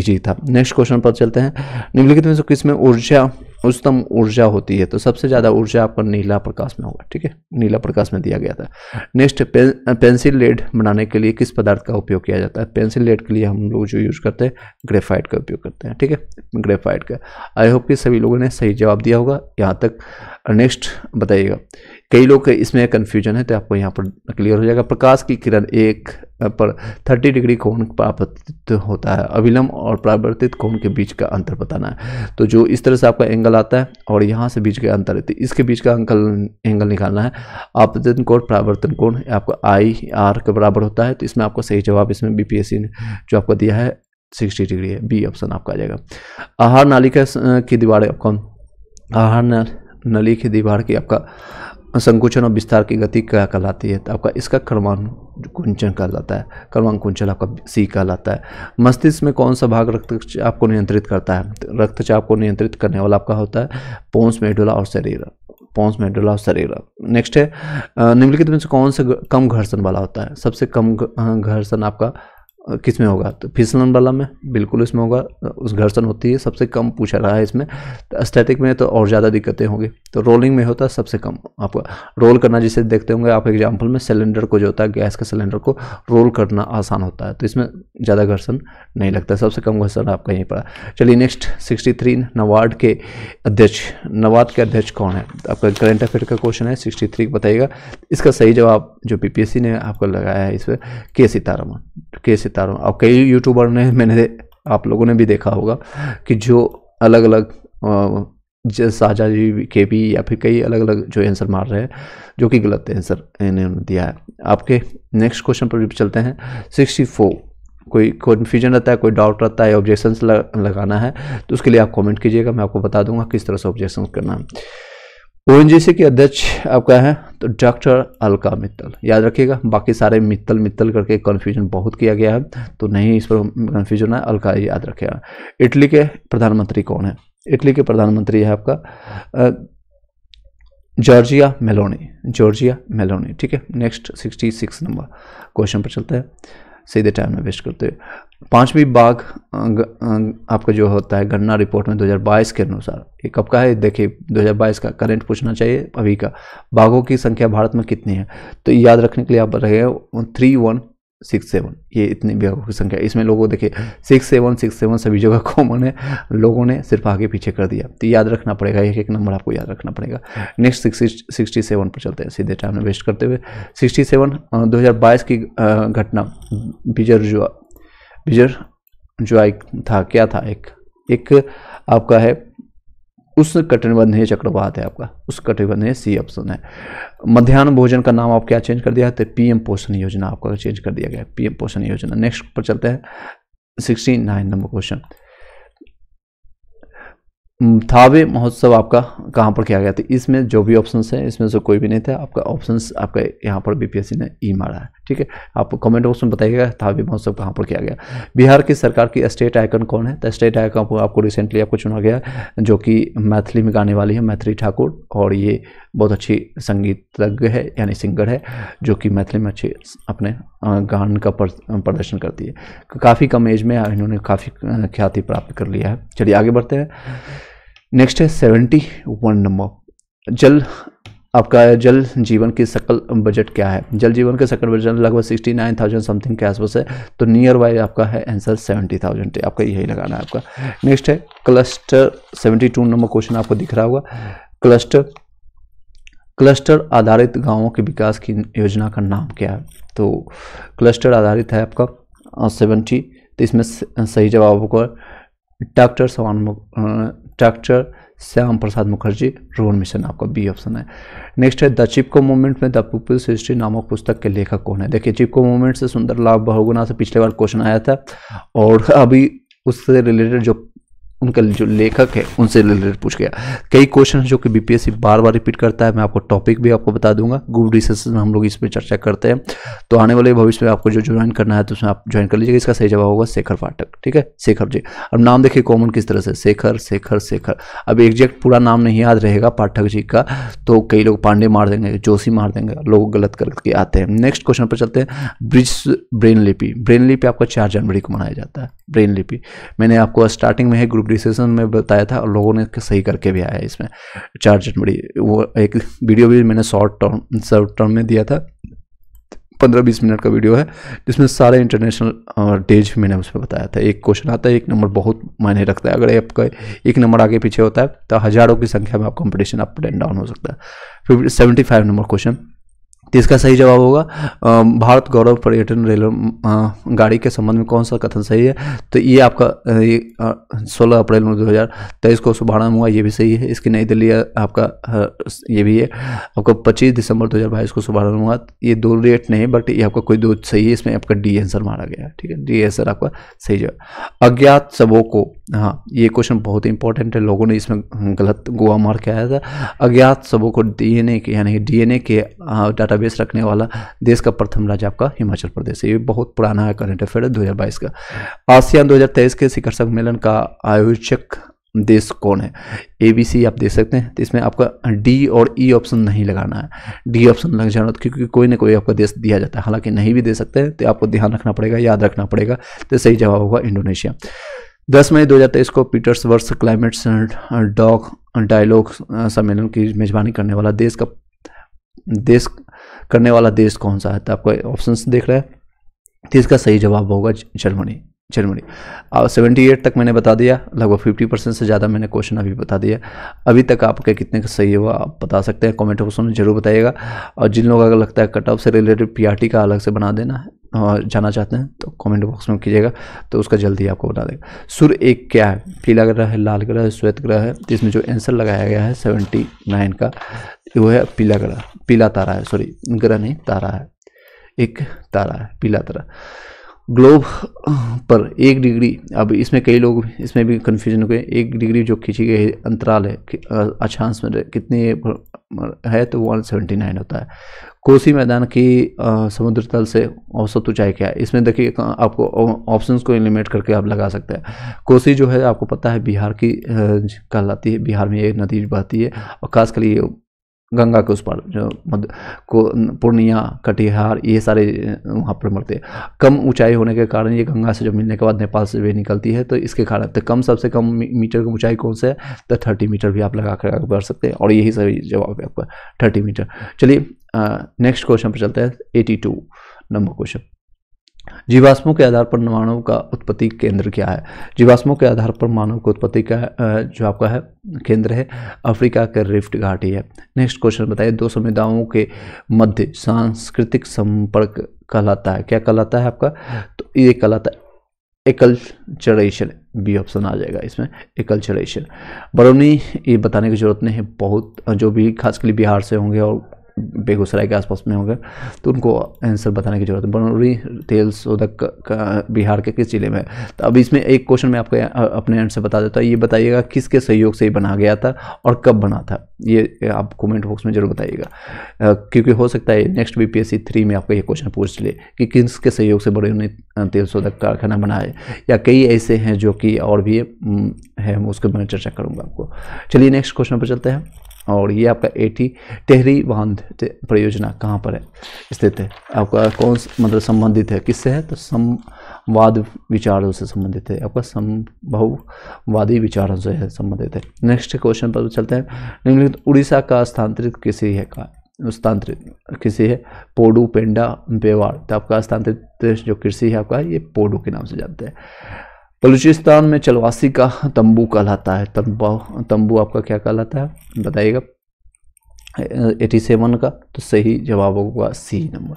ईजी था नेक्स्ट क्वेश्चन पर चलते हैं निम्नलिखित में से किस में ऊर्जा उच्चतम ऊर्जा होती है तो सबसे ज़्यादा ऊर्जा आपका नीला प्रकाश में होगा ठीक है नीला प्रकाश में दिया गया था नेक्स्ट पे, पेंसिल लेड बनाने के लिए किस पदार्थ का उपयोग किया जाता है पेंसिल लेड के लिए हम लोग जो यूज़ करते हैं ग्रेफाइट का उपयोग करते हैं ठीक है ग्रेफाइट का आई होप कि सभी लोगों ने सही जवाब दिया होगा यहाँ तक नेक्स्ट बताइएगा कई लोग इसमें कन्फ्यूजन है तो आपको यहाँ पर क्लियर हो जाएगा प्रकाश की किरण एक पर 30 डिग्री कोण प्रावर्तित होता है अविलंब और प्रावर्तित कोण के बीच का अंतर बताना है तो जो इस तरह से आपका एंगल आता है और यहाँ से बीच के अंतर तो इसके बीच का अंकल एंगल निकालना है आपतन कोण प्रावर्तन कोण आपका आई आर के बराबर होता है तो इसमें आपको सही जवाब इसमें बी ने जो आपको दिया है सिक्सटी डिग्री है बी ऑप्शन आपका आ जाएगा आहार नालिका की दीवार आपका आहार नली की दीवार की आपका संकुचन और विस्तार की गति क्या कहलाती है तो आपका इसका क्रमांक कुंचन कहलाता है क्रमांक कुंचन आपका सी कहलाता है मस्तिष्क में कौन सा भाग रक्तचाप को नियंत्रित करता है तो रक्तचाप को नियंत्रित करने वाला आपका होता है पोन्स मेडुला और शरीर पोन्स मेडुला और शरीर नेक्स्ट है निम्नलिखित में से कौन सा कम घर्षण वाला होता है सबसे कम घर्षण आपका किस में होगा तो फिसलन वाला में बिल्कुल इसमें होगा उस घर्षण होती है सबसे कम पूछा रहा है इसमें तो स्थैतिक में तो और ज़्यादा दिक्कतें होंगी तो रोलिंग में होता है सबसे कम आपका रोल करना जिसे देखते होंगे आप एग्जाम्पल में सिलेंडर को जो होता है गैस का सिलेंडर को रोल करना आसान होता है तो इसमें ज़्यादा घर्षण नहीं लगता सबसे कम घर्षण आपका यहीं पड़ा चलिए नेक्स्ट सिक्सटी थ्री नवार्ड के अध्यक्ष नवार्ड के अध्यक्ष कौन है आपका करेंट अफेयर का क्वेश्चन है सिक्सटी थ्री बताइएगा इसका सही जवाब जो पीपीएससी ने आपको लगाया है इस पर के सीतारमन के सीतारमन और कई यूट्यूबर ने मैंने आप लोगों ने भी देखा होगा कि जो अलग अलग साझा जी के भी या फिर कई अलग अलग जो आंसर मार रहे हैं जो कि गलत आंसर इन्होंने दिया है आपके नेक्स्ट क्वेश्चन पर भी चलते हैं सिक्सटी फोर कोई कन्फ्यूजन रहता है कोई डाउट रहता है ऑब्जेक्शंस लगाना है तो उसके लिए आप कमेंट कीजिएगा मैं आपको बता दूंगा किस तरह से ऑब्जेक्शन करना है ओएनजीसी के अध्यक्ष आपका है तो डॉक्टर अलका मित्तल याद रखिएगा बाकी सारे मित्तल मित्तल करके कन्फ्यूजन बहुत किया गया है तो नहीं इस पर कन्फ्यूजन है अलका याद रखिएगा इटली के प्रधानमंत्री कौन है इटली के प्रधानमंत्री है आपका जॉर्जिया मेलोनी जॉर्जिया मेलोनी ठीक है नेक्स्ट सिक्सटी सिक्स नंबर क्वेश्चन पर चलते हैं सीधे टाइम में वेस्ट करते हो पाँचवीं बाघ अं, अं, आपका जो होता है गणना रिपोर्ट में 2022 के अनुसार ये कब का है देखिए 2022 का करंट पूछना चाहिए अभी का बाघों की संख्या भारत में कितनी है तो याद रखने के लिए आप बताइए थ्री वन सिक्स सेवन ये इतनी बेवकूफ़ की संख्या इसमें लोगों देखिए सिक्स सेवन सिक्स सेवन सभी जगह कॉमन है लोगों ने सिर्फ आगे पीछे कर दिया तो याद रखना पड़ेगा एक एक नंबर आपको याद रखना पड़ेगा नेक्स्ट सिक्स सिक्सटी सेवन पर चलते हैं सीधे टाइम में वेस्ट करते हुए सिक्सटी सेवन दो हज़ार बाईस की घटना बिजर जुआ बिजर जुआ था क्या था एक एक आपका है उस कटिबंध चक्रवात है आपका उस कटिबंध सी ऑप्शन है मध्यान्ह भोजन का नाम आप क्या चेंज कर दिया है तो पीएम पोषण योजना आपका चेंज कर दिया गया पीएम पोषण योजना नेक्स्ट पर चलते हैं sixty nine number question hmm, Thawe महोत्सव आपका कहाँ पर किया गया था इसमें जो भी ऑप्शंस हैं इसमें से कोई भी नहीं था आपका ऑप्शंस आपका यहाँ पर बीपीएससी ने ई मारा है ठीक है आप कमेंट बॉक्स में बताइएगा थावे महोत्सव कहाँ पर किया गया बिहार की सरकार की स्टेट आइकन कौन है तो स्टेट आइकन को आपको रिसेंटली आपको चुना गया जो कि मैथिली में गाने वाली है मैथिली ठाकुर और ये बहुत अच्छी संगीतज्ञ है यानी सिंगर है जो कि मैथिली में अच्छे अपने गान का प्रदर्शन करती है काफ़ी कम एज में इन्होंने काफ़ी ख्याति प्राप्त कर लिया है चलिए आगे बढ़ते हैं नेक्स्ट है सेवेंटी वन नंबर जल आपका जल जीवन की सकल बजट क्या है जल जीवन का सकल बजट लगभग सिक्सटी नाइन थाउजेंड समथिंग के आसपास है तो नियर बाई आपका है आंसर सेवेंटी थाउजेंड आपका यही लगाना है आपका नेक्स्ट है cluster seventy two number question आपको दिख रहा होगा क्लस्टर क्लस्टर आधारित गाँवों के विकास की योजना का नाम क्या है तो क्लस्टर आधारित है आपका सेवेंटी तो इसमें सही जवाब होगा डॉक्टर सवान doctor Shyam Prasad Mukherjee road mission आपका बी ऑप्शन है नेक्स्ट है द चिपको मूवमेंट में द पीपल्स हिस्ट्री नामक पुस्तक के लेखक कौन है देखिए चिपको मूवमेंट से सुंदर लाभ बहुगुना से पिछले बार क्वेश्चन आया था और अभी उससे रिलेटेड जो उनका जो लेखक है उनसे रिलेटेड पूछ गया कई क्वेश्चन जो कि बीपीएससी बार बार रिपीट करता है मैं आपको टॉपिक भी आपको बता दूंगा ग्रुप डिस्कशन में हम लोग इस पर चर्चा करते हैं तो आने वाले भविष्य में आपको जो ज्वाइन करना है तो उसमें आप ज्वाइन कर लीजिएगा इसका सही जवाब होगा शेखर पाठक ठीक है शेखर जी अब नाम देखिए कॉमन किस तरह से शेखर शेखर शेखर अब एग्जैक्ट पूरा नाम नहीं याद रहेगा पाठक जी का तो कई लोग पांडे मार देंगे जोशी मार देंगे लोग गलत करके आते हैं नेक्स्ट क्वेश्चन पर चलते हैं ब्रिज ब्रेन लिपि ब्रेन लिपि आपका चार जनवरी को मनाया जाता है ब्रेन लिपि मैंने आपको स्टार्टिंग में है ग्रुप डिसीजन में बताया था और लोगों ने सही करके भी आया इसमें चार जनवरी वो एक वीडियो भी मैंने शॉर्ट टर्म शॉर्ट टर्म में दिया था पंद्रह बीस मिनट का वीडियो है जिसमें सारे इंटरनेशनल डेज मैंने उस पर बताया था एक क्वेश्चन आता है एक नंबर बहुत मायने रखता है अगर आपका एक नंबर आगे पीछे होता है तो हज़ारों की संख्या में आप कंपटीशन अप एंड डाउन हो सकता है फिर सेवेंटी फाइव नंबर क्वेश्चन तो इसका सही जवाब होगा भारत गौरव पर्यटन रेल गाड़ी के संबंध में कौन सा कथन सही है तो ये आपका सोलह अप्रैल दो हज़ार तेईस को शुभारंभ हुआ ये भी सही है इसकी नई दिल्ली आपका ये भी है आपको पच्चीस दिसंबर दो हज़ार बाईस को शुभारंभ हुआ ये दो डेट नहीं बट ये आपका कोई दो सही है इसमें आपका डी आंसर मारा गया ठीक है डी आंसर आपका सही जवाब अज्ञात सबों को हाँ ये क्वेश्चन बहुत इंपॉर्टेंट है लोगों ने इसमें गलत गोवा मार के आया था अज्ञात सबों को डीएनए के यानी डीएनए के हाँ, डाटा डेटाबेस रखने वाला देश का प्रथम राज्य आपका हिमाचल प्रदेश है ये बहुत पुराना है करंट अफेयर दो हज़ार बाईस का आसियान दो हज़ार तेईस के शिखर सम्मेलन का आयोजक देश कौन है ए बी सी आप देख सकते हैं तो इसमें आपका डी और ई e ऑप्शन नहीं लगाना है डी ऑप्शन लग जाना क्योंकि कोई ना कोई आपका देश दिया जाता है हालांकि नहीं भी दे सकते हैं तो आपको ध्यान रखना पड़ेगा याद रखना पड़ेगा तो सही जवाब होगा इंडोनेशिया 10 मई 2023 को Peters Petersberg climate dog dialogue सम्मेलन की मेजबानी करने वाला देश का देश करने वाला देश कौन सा है तो आपको ऑप्शन देख रहा है तो इसका सही जवाब होगा जर्मनी जर्मनी और सेवेंटी एट तक मैंने बता दिया लगभग फिफ्टी परसेंट से ज़्यादा मैंने क्वेश्चन अभी बता दिया अभी तक आपके कितने का सही हुआ आप बता सकते हैं कमेंट बॉक्स में जरूर बताइएगा और जिन लोगों का लगता है कट ऑफ से रिलेटेड पीआरटी का अलग से बना देना है जाना चाहते हैं तो कमेंट बॉक्स में कीजिएगा तो उसका जल्दी आपको बता देगा सूर्य एक क्या है पीला ग्रह है लाल ग्रह है श्वेत ग्रह है जिसमें जो आंसर लगाया गया है सेवेंटी नाइन का वो है पीला ग्रह पीला तारा है सॉरी ग्रह नहीं तारा है एक तारा है पीला तारा ग्लोब पर एक डिग्री अब इसमें कई लोग इसमें भी कन्फ्यूजन हो गए एक डिग्री जो खींची गई अंतराल है अच्छा में कितने है तो वन सेवेंटी नाइन होता है कोसी मैदान की समुद्र तल से औसत ऊंचाई क्या है इसमें देखिए आपको ऑप्शन को एलिमिनेट करके आप लगा सकते हैं कोसी जो है आपको पता है बिहार की कहलाती है बिहार में ये नदी बहती है और खासकर ये गंगा के उस पर जो मध्य को पूर्णिया कटिहार ये सारे वहाँ पर मरते हैं कम ऊंचाई होने के कारण ये गंगा से जब मिलने के बाद नेपाल से भी निकलती है तो इसके कारण तो कम सबसे कम मीटर की ऊंचाई कौन से है तो थर्टी मीटर भी आप लगा कर बढ़ सकते हैं और यही सही जवाब है आपका थर्टी मीटर चलिए नेक्स्ट क्वेश्चन पर चलते हैं एटी टू नंबर क्वेश्चन जीवाश्मों के आधार पर मानव का उत्पत्ति केंद्र क्या है जीवाश्मों के आधार पर मानव का उत्पत्ति का जो आपका है केंद्र है अफ्रीका के रिफ्ट घाटी है नेक्स्ट क्वेश्चन बताइए दो समुदायों के मध्य सांस्कृतिक संपर्क कहलाता है क्या कहलाता है आपका तो ये कहलाता है एकल्चरेशन बी ऑप्शन आ जाएगा इसमें एकल्चरेशन बरौनी ये बताने की जरूरत नहीं है बहुत जो भी खास के लिए बिहार से होंगे और बेगूसराय के आसपास में होंगे तो उनको आंसर बताने की जरूरत है बनौरी तेल का बिहार के किस ज़िले में तो अब इसमें एक क्वेश्चन मैं आपको अपने आंसर बता देता हूँ ये बताइएगा किसके सहयोग से ये बना गया था और कब बना था ये आप कमेंट बॉक्स में जरूर बताइएगा क्योंकि हो सकता है नेक्स्ट बी पी थ्री में आपको ये क्वेश्चन पूछ ले कि किसके सहयोग से बड़े तेल शोधक कारखाना बनाए या कई ऐसे हैं जो कि और भी है उसके बारे में चर्चा करूँगा आपको चलिए नेक्स्ट क्वेश्चन पर चलते हैं और ये आपका एटी टेहरी बांध परियोजना कहाँ पर है स्थित है आपका कौन मतलब संबंधित है किससे है तो संवाद विचारों से संबंधित है आपका संभववादी विचारों से है संबंधित है नेक्स्ट क्वेश्चन पर चलते हैं निम्नलिखित उड़ीसा का स्थानांतरित किसी है का स्थानांतरित कृषि है पोडू पेंडा बेवाड़ तो आपका स्थानांतरित जो कृषि है आपका ये पोडू के नाम से जानते हैं बलूचिस्तान में चलवासी का तंबू कहलाता है तंबू तंबू आपका क्या कहलाता है बताइएगा 87 का तो सही जवाब होगा सी नंबर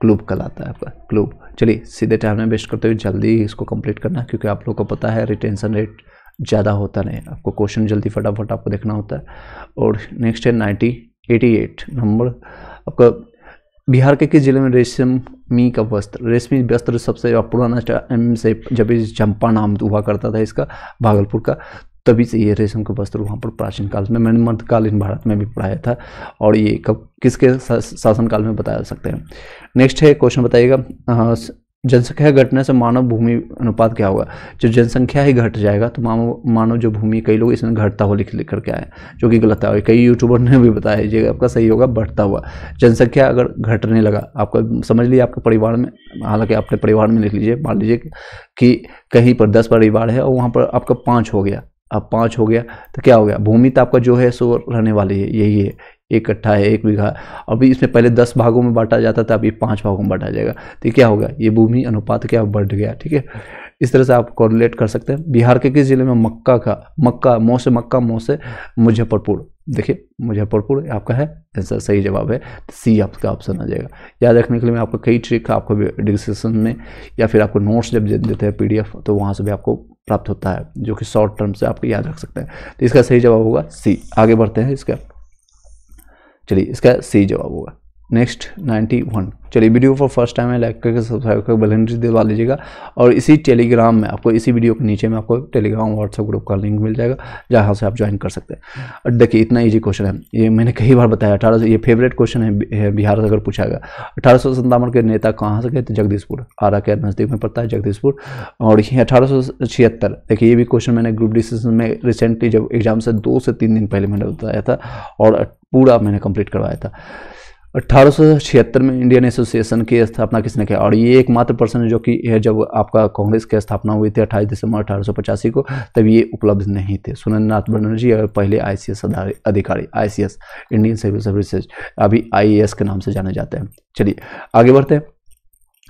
क्लूब कहलाता है आपका क्लूब चलिए सीधे टाइम में वेस्ट करते हुए जल्दी इसको कंप्लीट करना क्योंकि आप लोग को पता है रिटेंशन रेट ज़्यादा होता नहीं आपको क्वेश्चन जल्दी फटाफट आपको देखना होता है और नेक्स्ट है नाइन्टी एटी एट नंबर आपका बिहार के किस जिले में रेशमी का वस्त्र रेशमी वस्त्र सबसे पुराना टाइम से जब इस चंपा नाम हुआ करता था इसका भागलपुर का तभी से ये रेशम का वस्त्र वहाँ पर प्राचीन काल में मैंने मध्यकालीन भारत में भी पढ़ाया था और ये कब किसके शासन काल में जा सकते हैं नेक्स्ट है क्वेश्चन बताइएगा जनसंख्या घटने से मानव भूमि अनुपात क्या होगा जो जनसंख्या ही घट जाएगा तो मानव मानव जो भूमि कई लोग इसमें घटता हुआ लिख लिख करके आए जो कि गलत है कई यूट्यूबर ने भी बताया ये आपका सही होगा बढ़ता हुआ जनसंख्या अगर घटने लगा आपका समझ लीजिए आपके परिवार में हालांकि अपने परिवार में लिख लीजिए मान लीजिए कि कहीं पर दस परिवार है और वहाँ पर आपका पाँच हो गया अब पाँच हो गया तो क्या हो गया भूमि तो आपका जो है सो रहने वाली है यही है एक कट्ठा है एक बीघा अभी इसमें पहले दस भागों में बांटा जाता था अभी पाँच भागों में बांटा जाएगा तो क्या होगा ये भूमि अनुपात क्या बढ़ गया ठीक है इस तरह से आप कॉरिलेट कर सकते हैं बिहार के किस ज़िले में मक्का का मक्का मोह से मक्का मोह से मुजफ्फरपुर देखिए मुजफ्फरपुर आपका है आंसर सही जवाब है सी तो आपका ऑप्शन आ जाएगा याद रखने के लिए मैं आपको कई ट्रिक आपको डिस्कशन में या फिर आपको नोट्स जब देते हैं पीडीएफ तो वहाँ से भी आपको प्राप्त होता है जो कि शॉर्ट टर्म से आप याद रख सकते हैं तो इसका सही जवाब होगा सी आगे बढ़ते हैं इसका चलिए इसका सही जवाब होगा नेक्स्ट नाइन्टी वन चलिए वीडियो को फर्स्ट टाइम है लाइक करके सब्सक्राइब करके बलनरी दबा लीजिएगा और इसी टेलीग्राम में आपको इसी वीडियो के नीचे में आपको टेलीग्राम व्हाट्सएप ग्रुप का लिंक मिल जाएगा जहाँ से आप ज्वाइन कर सकते हैं देखिए इतना ईजी क्वेश्चन है ये मैंने कई बार बताया अठारह ये फेवरेट क्वेश्चन है बिहार से अगर पूछा गया अठारह के नेता कहाँ से गए थे जगदीशपुर आरा के नज़दीक में पड़ता है जगदीशपुर और ये अठारह देखिए ये भी क्वेश्चन मैंने ग्रुप डिसीजन में रिसेंटली जब एग्ज़ाम से दो से तीन दिन पहले मैंने बताया था और पूरा मैंने कंप्लीट करवाया था अट्ठारह में इंडियन एसोसिएशन की स्थापना किसने किया और ये एकमात्र पर्सन है जो कि है जब आपका कांग्रेस की स्थापना हुई थी अट्ठाईस दिसंबर अठारह को तब ये उपलब्ध नहीं थे नाथ बनर्जी पहले एस अधिकारी एस इंडियन सिविल सर्विसेज अभी आई के नाम से जाने जाते हैं चलिए आगे बढ़ते हैं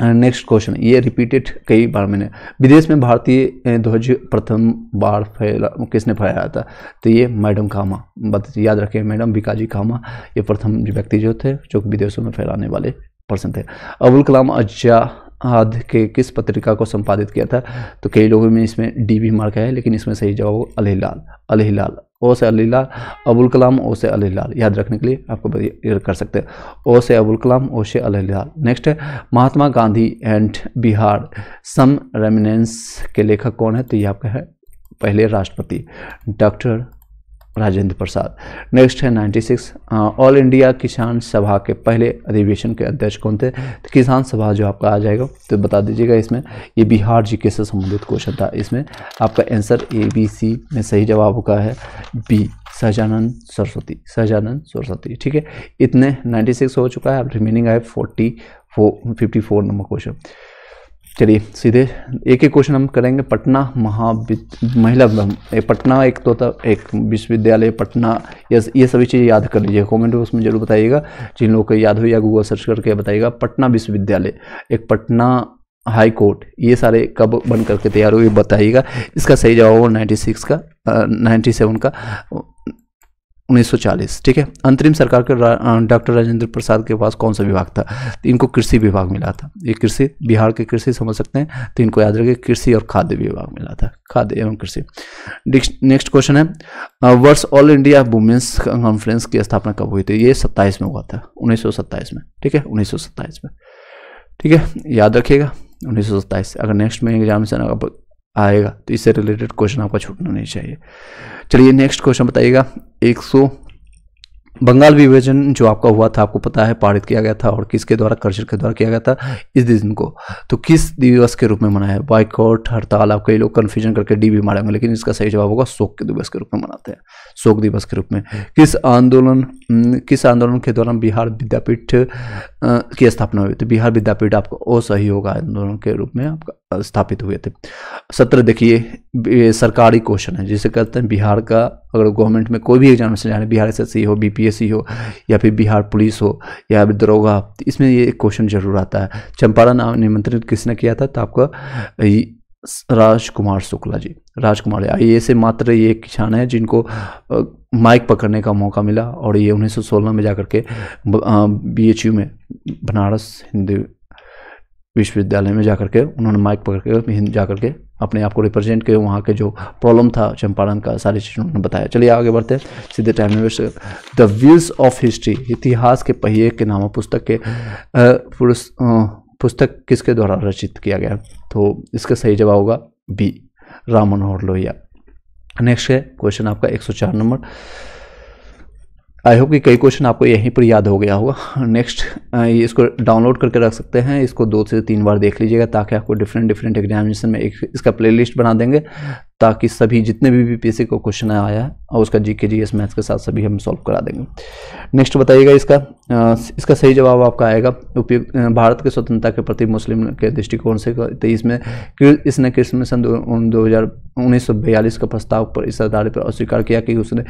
नेक्स्ट क्वेश्चन ये रिपीटेड कई बार मैंने विदेश में भारतीय ध्वज प्रथम बार फैला किसने फैलाया था तो ये मैडम खामा बत याद रखें मैडम भिकाजी खामा ये प्रथम व्यक्ति जो थे जो विदेशों में फैलाने वाले पर्सन थे अबुल कलाम अज्जा आध के किस पत्रिका को संपादित किया था तो कई लोगों में इसमें डी भी मार्क है लेकिन इसमें सही जवाब होगा अलहिलाल अलहिलाल ओ से अलीलाल अबुल कलाम ओ से अलीलाल याद रखने के लिए आपको कर सकते हैं ओ से अबुल कलाम ओ से अलीलाल नेक्स्ट है Mahatma Gandhi and Bihar some reminiscences के लेखक कौन है तो ये आपका है पहले राष्ट्रपति डॉक्टर राजेंद्र प्रसाद नेक्स्ट है 96 ऑल इंडिया किसान सभा के पहले अधिवेशन के अध्यक्ष कौन थे तो किसान सभा जो आपका आ जाएगा तो बता दीजिएगा इसमें ये बिहार जीके से संबंधित क्वेश्चन था इसमें आपका आंसर ए बी सी में सही जवाब का है बी सहजानंद सरस्वती सहजानंद सरस्वती ठीक है इतने 96 हो चुका है अब रिमेनिंग आए फोर्टी फो फिफ्टी फोर नंबर क्वेश्चन चलिए सीधे एक एक क्वेश्चन हम करेंगे पटना महाविद्य महिला पटना एक तो था एक विश्वविद्यालय पटना ये ये सभी चीज़ें याद कर लीजिए कमेंट बॉक्स में जरूर बताइएगा जिन लोगों को याद हो या गूगल सर्च करके बताइएगा पटना विश्वविद्यालय एक पटना हाई कोर्ट ये सारे कब बन करके तैयार हुए बताइएगा इसका सही जवाब हो नाइन्टी सिक्स का नाइन्टी सेवन का 1940 ठीक है अंतरिम सरकार के डॉक्टर राजेंद्र प्रसाद के पास कौन सा विभाग था तो इनको कृषि विभाग मिला था ये कृषि बिहार के कृषि समझ सकते हैं तो इनको याद रखिए कृषि और खाद्य विभाग मिला था खाद्य एवं कृषि नेक्स्ट क्वेश्चन है वर्ष ऑल इंडिया वुमेन्स कॉन्फ्रेंस की स्थापना कब हुई थी ये सत्ताईस में हुआ था उन्नीस में ठीक है उन्नीस में ठीक है याद रखिएगा उन्नीस अगर नेक्स्ट में एग्जामिनेशन आएगा तो इससे रिलेटेड क्वेश्चन आपका छूटना नहीं चाहिए चलिए नेक्स्ट क्वेश्चन बताइएगा एक सौ बंगाल विभाजन जो आपका हुआ था आपको पता है पारित किया गया था और किसके द्वारा कर्जर के द्वारा किया गया था इस दिन को तो किस दिवस के रूप में मनाया है बाइकआउट हड़ताल आप कई लोग कन्फ्यूजन करके डी भी मारेंगे लेकिन इसका सही जवाब होगा शोक के दिवस के रूप में मनाते हैं शोक दिवस के रूप में किस आंदोलन किस आंदोलन के दौरान बिहार विद्यापीठ की स्थापना हुई तो बिहार विद्यापीठ आपका सही होगा आंदोलन के रूप में आपका स्थापित हुए थे सत्र देखिए सरकारी क्वेश्चन है जिसे कहते हैं बिहार का अगर गवर्नमेंट में कोई भी एग्जाम से जाना बिहार एस एस हो बीपीएससी हो या फिर बिहार पुलिस हो या फिर दरोगा तो इसमें ये एक क्वेश्चन जरूर आता है चंपारण निमंत्रित किसने किया था तो आपका राजकुमार शुक्ला जी राजकुमार आई ए मात्र ये किसान हैं जिनको माइक पकड़ने का मौका मिला और ये उन्नीस सौ सोलह में जाकर के बी एच यू में बनारस हिंदू विश्वविद्यालय में जाकर के उन्होंने माइक पकड़ के जा करके अपने आप को रिप्रेजेंट किया वहाँ के जो प्रॉब्लम था चंपारण का सारी चीज़ उन्होंने बताया चलिए आगे बढ़ते हैं सीधे time invest the views of history इतिहास के पहिए के नामक पुस्तक के पुस्तक किसके द्वारा रचित किया गया तो इसका सही जवाब होगा बी राम मनोहर लोहिया नेक्स्ट है क्वेश्चन आपका 104 नंबर आई होप कि कई क्वेश्चन आपको यहीं पर याद हो गया होगा नेक्स्ट इसको डाउनलोड करके रख सकते हैं इसको दो से तीन बार देख लीजिएगा ताकि आपको डिफरेंट डिफरेंट एग्जामिनेशन में एक इसका प्लेलिस्ट बना देंगे ताकि सभी जितने भी बी पी को क्वेश्चन आया है और उसका जी के जी एस मैथ्स के साथ सभी हम सॉल्व करा देंगे नेक्स्ट बताइएगा इसका इसका सही जवाब आपका आएगा उपयुक्त भारत के स्वतंत्रता के प्रति मुस्लिम के दृष्टिकोण से तेईस में इसने कृष्ण में सन दो हज़ार उन्नीस सौ बयालीस का प्रस्ताव पर इस आधार पर अस्वीकार किया कि उसने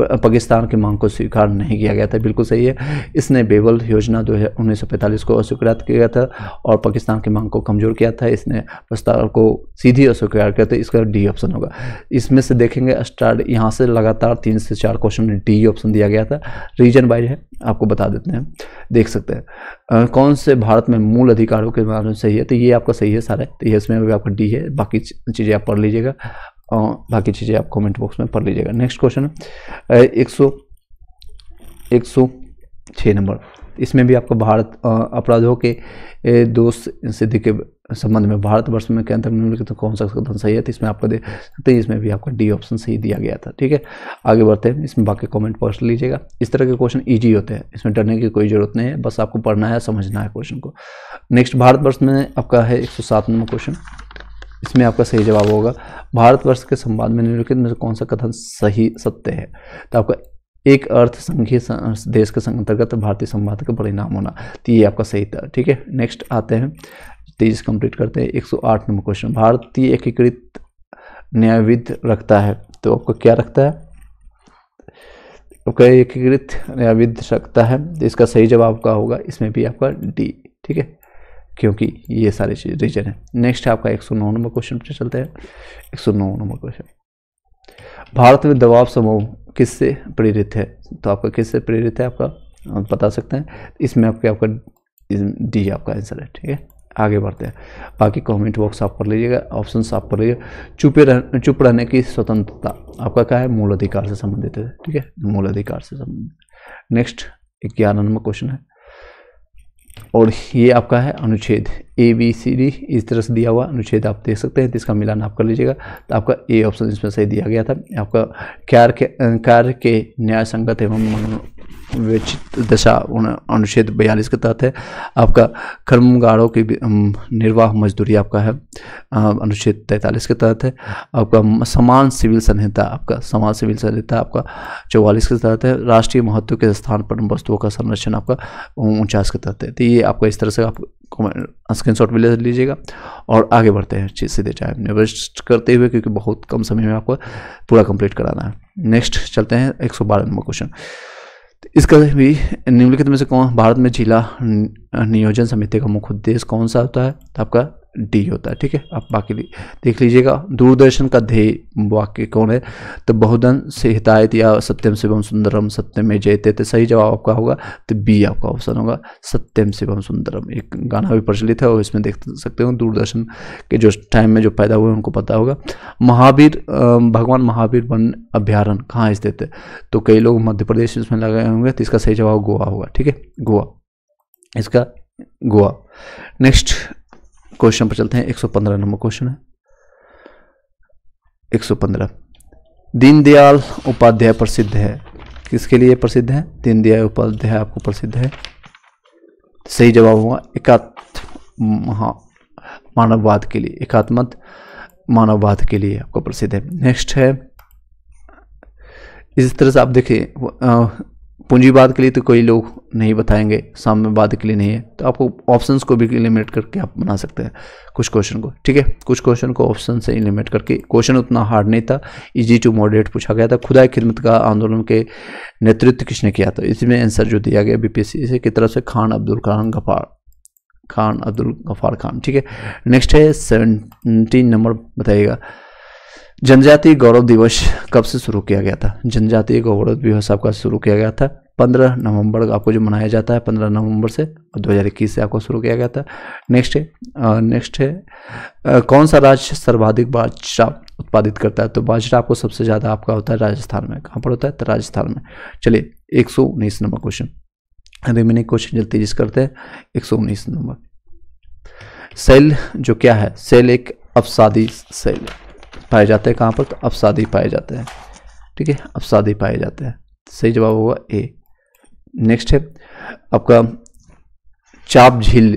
पाकिस्तान की मांग को स्वीकार नहीं किया गया था बिल्कुल सही है इसने बेबल योजना दो उन्नीस सौ पैंतालीस को अस्वीकार किया था और पाकिस्तान की मांग को कमज़ोर किया था इसने प्रस्ताव को सीधी अस्वीकार किया था इसका डी ऑप्शन क्वेश्चन होगा इसमें से देखेंगे स्टार्ट यहाँ से लगातार तीन से चार क्वेश्चन डी ऑप्शन दिया गया था रीजन वाइज है आपको बता देते हैं देख सकते हैं कौन से भारत में मूल अधिकारों के बारे में सही है तो ये आपका सही है सारा तो ये इसमें भी आपका डी है बाकी चीज़ें आप पढ़ लीजिएगा बाकी चीज़ें आप कॉमेंट बॉक्स में पढ़ लीजिएगा नेक्स्ट क्वेश्चन एक सौ नंबर इसमें भी आपको भारत अपराधों के दोष सिद्धि के संबंध में भारतवर्ष में के अंतर निम्नलिखित तो कौन सा कथन सही है तो इसमें आपको दे सकते हैं इसमें भी आपका डी ऑप्शन सही दिया गया था ठीक है आगे बढ़ते हैं इसमें बाकी कमेंट पढ़ लीजिएगा इस तरह के क्वेश्चन ईजी होते हैं इसमें डरने की कोई जरूरत नहीं है बस आपको पढ़ना है समझना है क्वेश्चन को नेक्स्ट भारतवर्ष में आपका है एक नंबर क्वेश्चन इसमें आपका सही जवाब होगा भारतवर्ष के संवाद में निम्नलिखित में से कौन सा कथन सही सत्य है तो आपका एक अर्थ संघीय देश के अंतर्गत भारतीय संवाद का परिणाम होना तो ये आपका सही था ठीक है नेक्स्ट आते हैं तेज कंप्लीट करते हैं 108 नंबर क्वेश्चन भारतीय एकीकृत न्यायविद रखता है तो आपको क्या रखता है आपका एकीकृत न्यायविद रखता है तो इसका सही जवाब आपका होगा इसमें भी आपका डी ठीक है क्योंकि ये सारी चीज रीजन है नेक्स्ट आपका नौ नंबर क्वेश्चन चलते हैं नौ नंबर क्वेश्चन भारत में दबाव समूह किससे प्रेरित है तो आपका किससे प्रेरित है आपका आप बता सकते हैं इसमें आपके आपका डी आपका आंसर है ठीक है आगे बढ़ते हैं बाकी कमेंट बॉक्स आप कर लीजिएगा ऑप्शन आप कर लीजिएगा चुपे रह चुप रहने की स्वतंत्रता आपका क्या है मूल अधिकार से संबंधित है ठीक है मूल अधिकार से संबंधित नेक्स्ट ग्यारह नंबर क्वेश्चन है और ये आपका है अनुच्छेद ए बी सी डी इस तरह से दिया हुआ अनुच्छेद आप देख सकते हैं तो इसका मिलान आप कर लीजिएगा तो आपका ए ऑप्शन इसमें सही दिया गया था आपका कार्य के कार्य के न्याय संगत एवं विचित दशा अनुच्छेद बयालीस के तहत है आपका कर्मगारों की निर्वाह मजदूरी आपका है अनुच्छेद तैंतालीस के तहत है आपका समान सिविल संहिता आपका समान सिविल संहिता आपका चौवालीस के तहत है राष्ट्रीय महत्व के स्थान पर वस्तुओं का संरक्षण आपका उनचास के तहत है तो ये आपका इस तरह से आप स्क्रीनशॉट भी ले लीजिएगा और आगे बढ़ते हैं चीज सीधे टाइम इन्वेस्ट करते हुए क्योंकि बहुत कम समय में आपको पूरा कंप्लीट कराना है नेक्स्ट चलते हैं एक नंबर क्वेश्चन इसका भी निम्नलिखित में से कौन भारत में जिला नियोजन समिति का मुख्य उद्देश्य कौन सा होता है तो आपका डी होता है ठीक है आप बाकी देख लीजिएगा दूरदर्शन का ध्येय वाक्य कौन है तो बहुधन से हितायत या सत्यम शिवम सुंदरम सत्यम जयते तो सही जवाब आपका होगा तो बी आपका ऑप्शन होगा सत्यम शिवम सुंदरम एक गाना भी प्रचलित है और इसमें देख सकते हो दूरदर्शन के जो टाइम में जो पैदा हुए उनको पता होगा महावीर भगवान महावीर वन अभ्यारण कहाँ स्थित है तो कई लोग मध्य प्रदेश इसमें लगाए होंगे तो इसका सही जवाब गोवा होगा ठीक है गोवा इसका गोवा नेक्स्ट क्वेश्चन पर चलते हैं 115 नंबर क्वेश्चन है 115 दीनदयाल उपाध्याय प्रसिद्ध है किसके लिए प्रसिद्ध है दीनदयाल उपाध्याय आपको प्रसिद्ध है सही जवाब होगा एकात्म मानववाद के लिए एकात्मत मानववाद के लिए आपको प्रसिद्ध है नेक्स्ट है इस तरह से आप देखें पूंजीवाद के लिए तो कोई लोग नहीं बताएंगे साम्यवाद के लिए नहीं है तो आपको ऑप्शंस को भी इलिमिनेट करके आप बना सकते हैं कुछ क्वेश्चन को ठीक है कुछ क्वेश्चन को ऑप्शन से इलिमिनेट करके क्वेश्चन उतना हार्ड नहीं था इजी टू मॉडरेट पूछा गया था खुदा खिदमत का आंदोलन के नेतृत्व किसने किया था इसमें आंसर जो दिया गया बी बीपीएससी की तरफ से खान अब्दुल खान गफार खान अब्दुल गफार खान ठीक है नेक्स्ट है सेवेंटीन नंबर बताइएगा जनजातीय गौरव दिवस कब से शुरू किया गया था जनजातीय गौरव दिवस आपका शुरू किया गया था पंद्रह नवंबर आपको जो मनाया जाता है पंद्रह नवंबर से और 2021 से आपको शुरू किया गया था नेक्स्ट है नेक्स्ट है कौन सा राज्य सर्वाधिक बाजरा उत्पादित करता है तो बाजरा आपको सबसे ज़्यादा आपका होता है राजस्थान में कहाँ पर होता है तो राजस्थान में चलिए एक नंबर क्वेश्चन रिमेनिंग क्वेश्चन जल्दी जिस करते हैं एक नंबर सेल जो क्या है सेल एक अफसादी सेल है पाए जाते हैं कहाँ पर तो अफसादी पाए जाते हैं ठीक है अफसादी पाए जाते हैं सही जवाब होगा ए नेक्स्ट है आपका चाप झील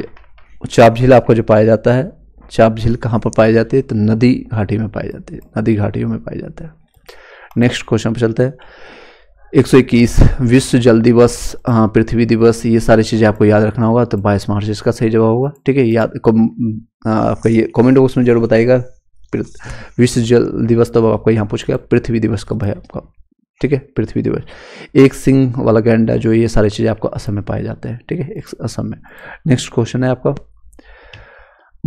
चाप झील आपका जो पाया जाता है चाप झील कहाँ पर पाई जाती है तो नदी घाटी में पाई जाती है नदी घाटियों में पाया जाता है नेक्स्ट क्वेश्चन पर चलते हैं 121 विश्व जल दिवस हाँ, पृथ्वी दिवस ये सारी चीज़ें आपको याद रखना होगा तो बाईस मार्च इसका सही जवाब होगा ठीक है याद हाँ, आपका ये कमेंट बॉक्स में जरूर बताइएगा विश्व जल दिवस तब तो आपका यहाँ पूछ गया पृथ्वी दिवस कब है आपका ठीक है पृथ्वी दिवस एक सिंह वाला गैंडा जो ये सारी चीज़ें आपको असम में पाए जाते हैं ठीक है एक असम में नेक्स्ट क्वेश्चन है आपका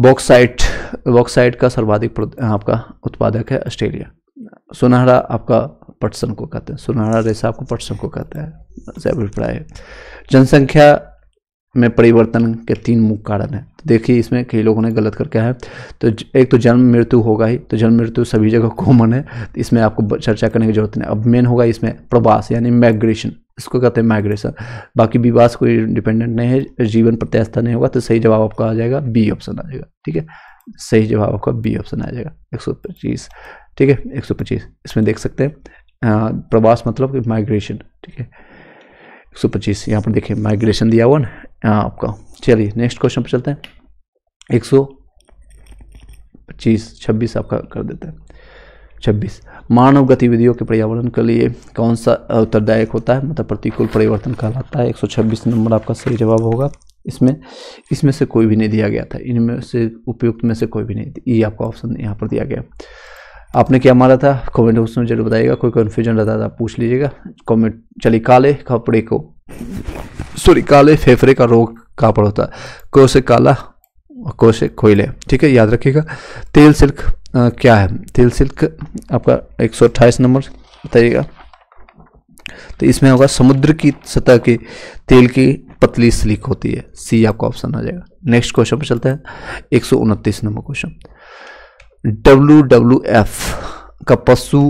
बॉक्साइट बॉक्साइट का सर्वाधिक आपका उत्पादक है ऑस्ट्रेलिया सुनहरा आपका पटसन को कहते हैं सुनहरा रेसा आपको पटसन को कहते हैं अभिप्राय है जनसंख्या में परिवर्तन के तीन मुख्य कारण हैं तो देखिए इसमें कई लोगों ने गलत करके है तो एक तो जन्म मृत्यु होगा ही तो जन्म मृत्यु सभी जगह कॉमन है तो इसमें आपको चर्चा करने की जरूरत नहीं अब मेन होगा इसमें प्रवास यानी माइग्रेशन इसको कहते हैं माइग्रेशन बाकी विवास कोई डिपेंडेंट नहीं है जीवन प्रत्यास्था नहीं होगा तो सही जवाब आपका आ जाएगा बी ऑप्शन आ जाएगा ठीक है सही जवाब आपका बी ऑप्शन आ जाएगा एक ठीक है एक इसमें देख सकते हैं प्रवास मतलब माइग्रेशन ठीक है एक सौ पच्चीस यहाँ पर देखिए माइग्रेशन दिया हुआ ना हाँ, आपका चलिए नेक्स्ट क्वेश्चन पर चलते हैं एक सौ पच्चीस छब्बीस आपका कर देते हैं छब्बीस मानव गतिविधियों के पर्यावरण के लिए कौन सा उत्तरदायक होता है मतलब प्रतिकूल परिवर्तन कहलाता है एक सौ छब्बीस नंबर आपका सही जवाब होगा इसमें इसमें से कोई भी नहीं दिया गया था इनमें से उपयुक्त में से कोई भी नहीं ये आपका ऑप्शन यहाँ पर दिया गया आपने क्या मारा था कमेंट बॉक्स में जरूर बताइएगा कोई कन्फ्यूजन रहता था तो पूछ लीजिएगा कमेंट चलिए काले कपड़े को सॉरी काले फेफड़े का रोग कहाँ पर होता है को से काला को से कोयले ठीक है याद रखिएगा तेल सिल्क आ, क्या है तेल सिल्क आपका एक सौ अट्ठाईस नंबर बताइएगा तो इसमें होगा समुद्र की सतह के तेल की पतली स्लिक होती है सी आपका ऑप्शन आ जाएगा नेक्स्ट क्वेश्चन पर चलते हैं एक number question W W F का पशु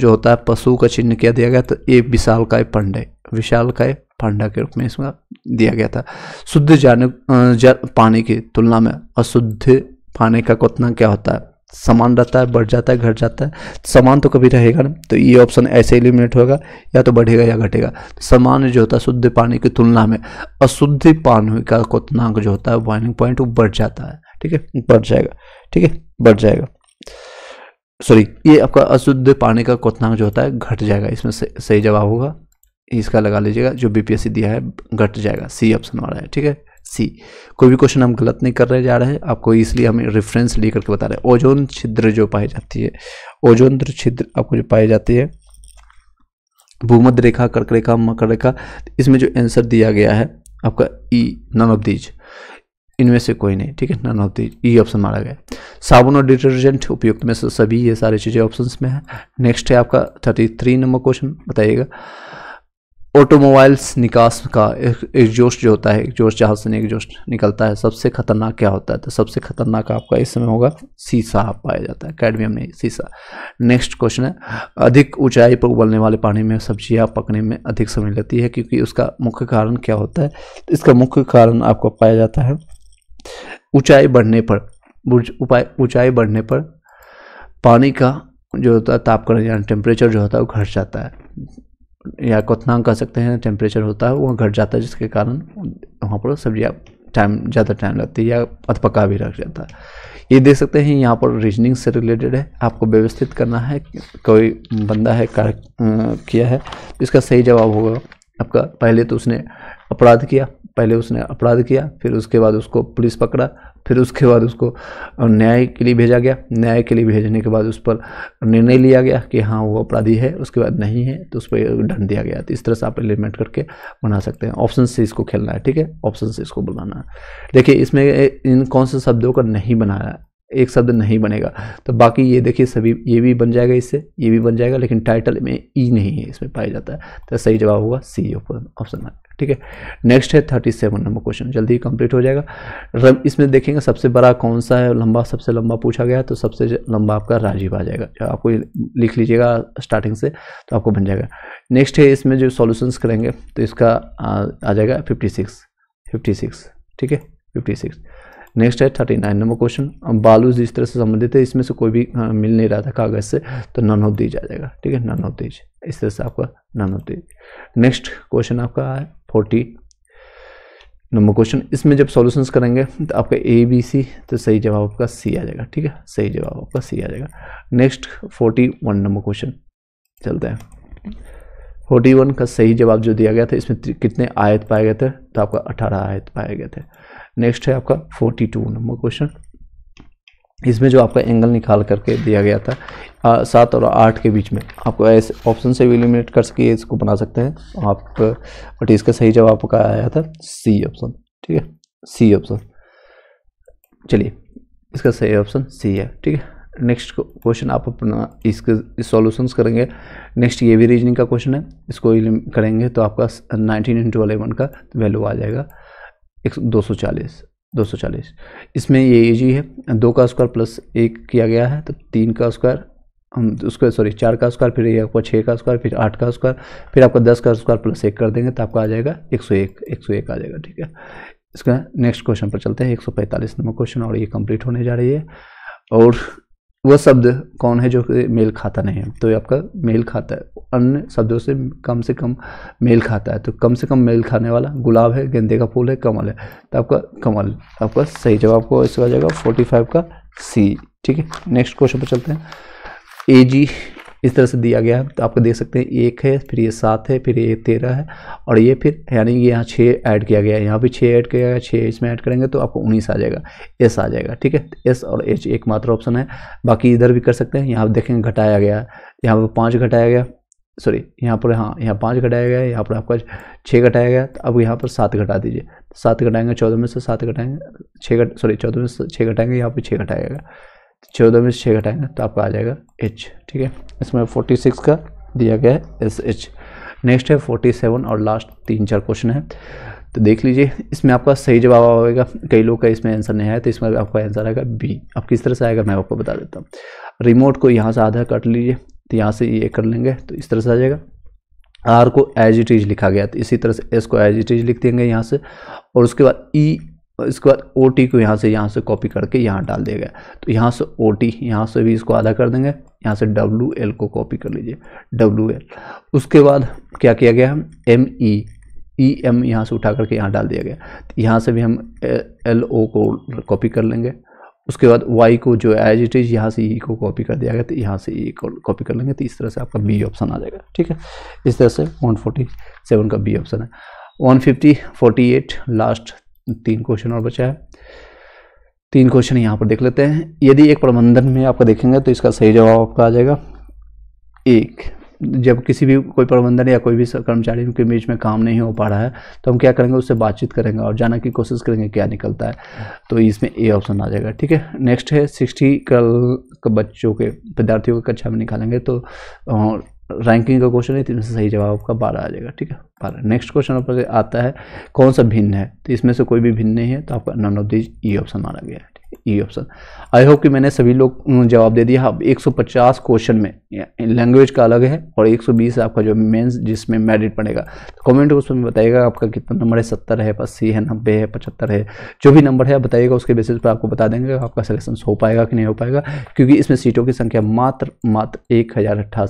जो होता है पशु का चिन्ह क्या दिया गया तो ए विशाल काय पंडे विशाल काय फंडा के रूप में इसमें दिया गया था शुद्ध जाने पानी की तुलना में अशुद्ध पानी का कितना क्या होता है समान रहता है बढ़ जाता है घट जाता है समान तो कभी रहेगा ना तो ये ऑप्शन ऐसे एलिमिनेट होगा या तो बढ़ेगा या घटेगा समान जो होता है शुद्ध पानी की तुलना में अशुद्ध पानी का कोतनाक जो होता है बॉइलिंग पॉइंट वो बढ़ जाता है ठीक है बढ़ जाएगा ठीक है बढ़ जाएगा सॉरी ये आपका अशुद्ध पानी का कोतनाक जो होता है घट जाएगा इसमें सही जवाब होगा इसका लगा लीजिएगा जो बीपीएससी दिया है घट जाएगा सी ऑप्शन वाला है ठीक है सी कोई भी क्वेश्चन हम गलत नहीं कर रहे जा रहे हैं आपको इसलिए हम रेफरेंस ले करके बता रहे हैं ओजोन छिद्र जो पाई जाती है ओजोन छिद्र आपको जो पाई जाती है भूमध्य रेखा कर्क रेखा मकर रेखा इसमें जो आंसर दिया गया है आपका ई नन ऑफ दीज इनमें से कोई नहीं ठीक है none of these E option मारा गया साबुन और डिटर्जेंट उपयुक्त में से सभी ये सारी चीज़ें ऑप्शन में है नेक्स्ट है आपका थर्टी थ्री नंबर क्वेश्चन बताइएगा ऑटोमोबाइल्स निकास का एक जोश जो होता है एक जोश जहाज से जोश निकलता है सबसे खतरनाक क्या होता है तो सबसे खतरनाक आपका इस समय होगा सीसा पाया जाता है कैडमियम में सीसा नेक्स्ट क्वेश्चन है अधिक ऊंचाई पर उबलने वाले पानी में सब्जियां पकने में अधिक समय लेती है क्योंकि उसका मुख्य कारण क्या होता है तो इसका मुख्य कारण आपको पाया जाता है ऊँचाई बढ़ने पर ऊँचाई बढ़ने पर पानी का जो होता है तापकरण यानी टेम्परेचर जो होता है वो घट जाता है या कोतना कह सकते हैं टेम्परेचर होता है वो घट जाता है जिसके कारण वहाँ पर सब्जियाँ टाइम ज़्यादा टाइम लगती है या अधपका भी रख जाता है ये देख सकते हैं यहाँ पर रीजनिंग से रिलेटेड है आपको व्यवस्थित करना है कोई बंदा है कार्य किया है इसका सही जवाब होगा आपका पहले तो उसने अपराध किया पहले उसने अपराध किया फिर उसके बाद उसको पुलिस पकड़ा फिर उसके बाद उसको न्याय के लिए भेजा गया न्याय के लिए भेजने के बाद उस पर निर्णय लिया गया कि हाँ वो अपराधी है उसके बाद नहीं है तो उस पर दंड दिया गया तो इस तरह से आप एलिमेंट करके बना सकते हैं ऑप्शन से इसको खेलना है ठीक है ऑप्शन से इसको बनाना है देखिए इसमें इन कौन से शब्दों का नहीं बनाया एक शब्द नहीं बनेगा तो बाकी ये देखिए सभी ये भी बन जाएगा इससे ये भी बन जाएगा लेकिन टाइटल में ई e नहीं है इसमें पाया जाता है तो सही जवाब होगा सी ऑप्शन ठीक है नेक्स्ट है थर्टी सेवन नंबर क्वेश्चन जल्दी ही कंप्लीट हो जाएगा इसमें देखेंगे सबसे बड़ा कौन सा है लंबा सबसे लंबा पूछा गया तो सबसे लंबा आपका राजीव आ जाएगा आपको लिख लीजिएगा स्टार्टिंग से तो आपको बन जाएगा नेक्स्ट है इसमें जो सॉल्यूशंस करेंगे तो इसका आ, आ जाएगा फिफ्टी सिक्स फिफ्टी सिक्स ठीक है फिफ्टी सिक्स नेक्स्ट है थर्टी नाइन नंबर क्वेश्चन बालू जिस तरह से संबंधित है इसमें से कोई भी आ, हाँ, मिल नहीं रहा था कागज से तो नन ऑफ दीज आ जाएगा ठीक है नन ऑफ दीज इस तरह से आपका none of these next question आपका है फोर्टी नंबर क्वेश्चन इसमें जब सॉल्यूशंस करेंगे तो आपका ए बी सी तो सही जवाब आपका सी आ जाएगा ठीक है सही जवाब आपका सी आ जाएगा next forty one number question चलते हैं फोर्टी वन का सही जवाब जो दिया गया था इसमें कितने आयत पाए गए थे तो आपका अठारह आयत पाए गए थे नेक्स्ट है आपका 42 नंबर क्वेश्चन इसमें जो आपका एंगल निकाल करके दिया गया था सात और आठ के बीच में आपको ऐसे ऑप्शन से भी एलिमिनेट कर सकिए इसको बना सकते हैं आप बट इसका सही जवाब आपका आया था सी ऑप्शन ठीक है सी ऑप्शन चलिए इसका सही ऑप्शन सी है ठीक है नेक्स्ट क्वेश्चन आप अपना इसके इस सॉल्यूशंस करेंगे नेक्स्ट ये भी रीजनिंग का क्वेश्चन है इसको करेंगे तो आपका 19 इंटू अलेवन का वैल्यू आ जाएगा एक दो सौ चालीस दो सौ चालीस इसमें ये ए जी है दो का स्क्वायर प्लस एक किया गया है तो तीन का स्क्वायर हम उसका सॉरी चार का स्क्वायर फिर ये आपका छः का स्क्वायर फिर आठ का स्क्वायर फिर आपका दस का स्क्वायर प्लस एक कर देंगे तो आपका आ जाएगा एक सौ एक एक सौ एक आ जाएगा ठीक है इसका नेक्स्ट क्वेश्चन पर चलते हैं एक सौ पैंतालीस नंबर क्वेश्चन और ये कंप्लीट होने जा रही है और वह शब्द कौन है जो कि मेल खाता नहीं है तो ये आपका मेल खाता है अन्य शब्दों से कम से कम मेल खाता है तो कम से कम मेल खाने वाला गुलाब है गेंदे का फूल है कमल है तो आपका कमल आपका सही जवाब को इसका आ जाएगा फोर्टी फाइव का सी ठीक है नेक्स्ट क्वेश्चन पर चलते हैं ए जी इस तरह से दिया गया है तो आपको देख सकते हैं एक है फिर ये सात है फिर ये तेरह है और ये फिर यानी कि यहाँ छः ऐड किया गया है यहाँ भी छः ऐड किया गया छः इसमें ऐड करेंगे तो आपको उन्नीस आ जाएगा एस आ जाएगा ठीक है तो एस और एच एकमात्र ऑप्शन है बाकी इधर भी कर सकते हैं यहाँ देखेंगे घटाया गया है यहाँ पर पाँच घटाया गया सॉरी यहाँ पर हाँ यहाँ पाँच घटाया गया यहाँ पर आपका छः घटाया गया तो अब यहाँ पर सात घटा दीजिए सात घटाएंगे चौदह में से सात घटाएंगे छः घट सॉरी चौदह में से छः घटाएंगे यहाँ पर छः घटाया गया चौदह में छः घटाएंगे तो आपका आ जाएगा एच ठीक है इसमें फोर्टी सिक्स का दिया गया है एस एच नेक्स्ट है फोर्टी सेवन और लास्ट तीन चार क्वेश्चन है तो देख लीजिए इसमें आपका सही जवाब आएगा कई लोग का इसमें आंसर नहीं आया तो इसमें आपका आंसर आएगा बी अब किस तरह से आएगा मैं आपको बता देता हूँ रिमोट को यहाँ से आधा काट लीजिए तो यहाँ से ये कर लेंगे तो इस तरह से आ जाएगा आर को एज इट इज लिखा गया तो इसी तरह से एस को एज इट इज लिख देंगे यहाँ से और उसके बाद ई e इसके बाद ओ टी को यहाँ से यहाँ से कॉपी करके यहाँ डाल दिया गया तो यहाँ से ओ टी यहाँ से भी इसको आधा कर देंगे यहाँ से डब्ल्यू एल को कॉपी कर लीजिए डब्लू एल उसके बाद क्या किया गया हम एम ई ई एम यहाँ से उठा करके यहाँ डाल दिया गया तो यहाँ से भी हम एल ओ को कॉपी कर लेंगे उसके बाद वाई को जो एज इट इज यहाँ से ई e को कॉपी कर दिया गया तो यहाँ से ई e को कॉपी कर लेंगे तो इस तरह से आपका बी ऑप्शन आ जाएगा ठीक है इस तरह से 147 का बी ऑप्शन है 150 48 लास्ट तीन क्वेश्चन और बचा है तीन क्वेश्चन यहाँ पर देख लेते हैं यदि एक प्रबंधन में आपका देखेंगे तो इसका सही जवाब आपका आ जाएगा एक जब किसी भी कोई प्रबंधन या कोई भी कर्मचारी के बीच में काम नहीं हो पा रहा है तो हम क्या करेंगे उससे बातचीत करेंगे और जानने की कोशिश करेंगे क्या निकलता है तो इसमें ए ऑप्शन आ जाएगा ठीक है नेक्स्ट है सिक्सटी कल बच्चों के विद्यार्थियों के कक्षा में निकालेंगे तो रैंकिंग का क्वेश्चन है तो इसमें सही जवाब आपका बारह आ जाएगा ठीक है बारह नेक्स्ट क्वेश्चन आपका आता है कौन सा भिन्न है तो इसमें से कोई भी भिन्न नहीं है तो आपका नन ऑफ दीज ये ऑप्शन माना गया है ये ऑप्शन आई होप कि मैंने सभी लोग जवाब दे दिया अब 150 क्वेश्चन में लैंग्वेज का अलग है और 120 आपका जो मेंस जिसमें मेरिट पड़ेगा तो कमेंट बॉक्स में बताइएगा आपका कितना नंबर है सत्तर है अस्सी है नब्बे है पचहत्तर है जो भी नंबर है आप बताइएगा उसके बेसिस पर आपको बता देंगे आपका सिलेक्शन हो पाएगा कि नहीं हो पाएगा क्योंकि इसमें सीटों की संख्या मात्र मात्र एक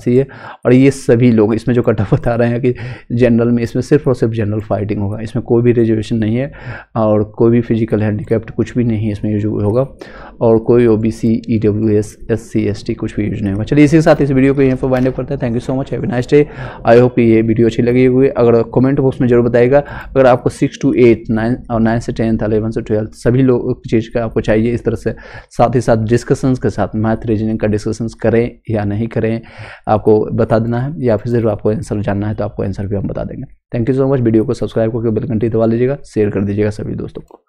है और ये सभी लोग इसमें जो कटअप बता रहे हैं कि जनरल में इसमें सिर्फ और सिर्फ जनरल फाइटिंग होगा इसमें कोई भी रिजर्वेशन नहीं है और कोई भी फिजिकल हैंडीकैप्ट कुछ भी नहीं है इसमें यूज होगा होगा और कोई O B C E W S S C S T कुछ भी यूज नहीं होगा चलिए इसी के साथ इस वीडियो को यहाँ पर वाइंड अप करते हैं thank you so much have a nice day I hope ये वीडियो अच्छी लगी हुई अगर कमेंट बॉक्स में जरूर बताएगा अगर आपको सिक्स टू एट नाइन और नाइन से टेंथ अलेवन से ट्वेल्थ सभी लोग चीज़ का आपको चाहिए इस तरह से साथ ही साथ डिस्कशंस के साथ मैथ रीजनिंग का डिस्कशंस करें या नहीं करें आपको बता देना है या फिर जरूर आपको आंसर जानना है तो आपको आंसर भी हम बता देंगे thank you so much video को सब्सक्राइब करके बेल घंटी दबा लीजिएगा शेयर कर दीजिएगा सभी दोस्तों को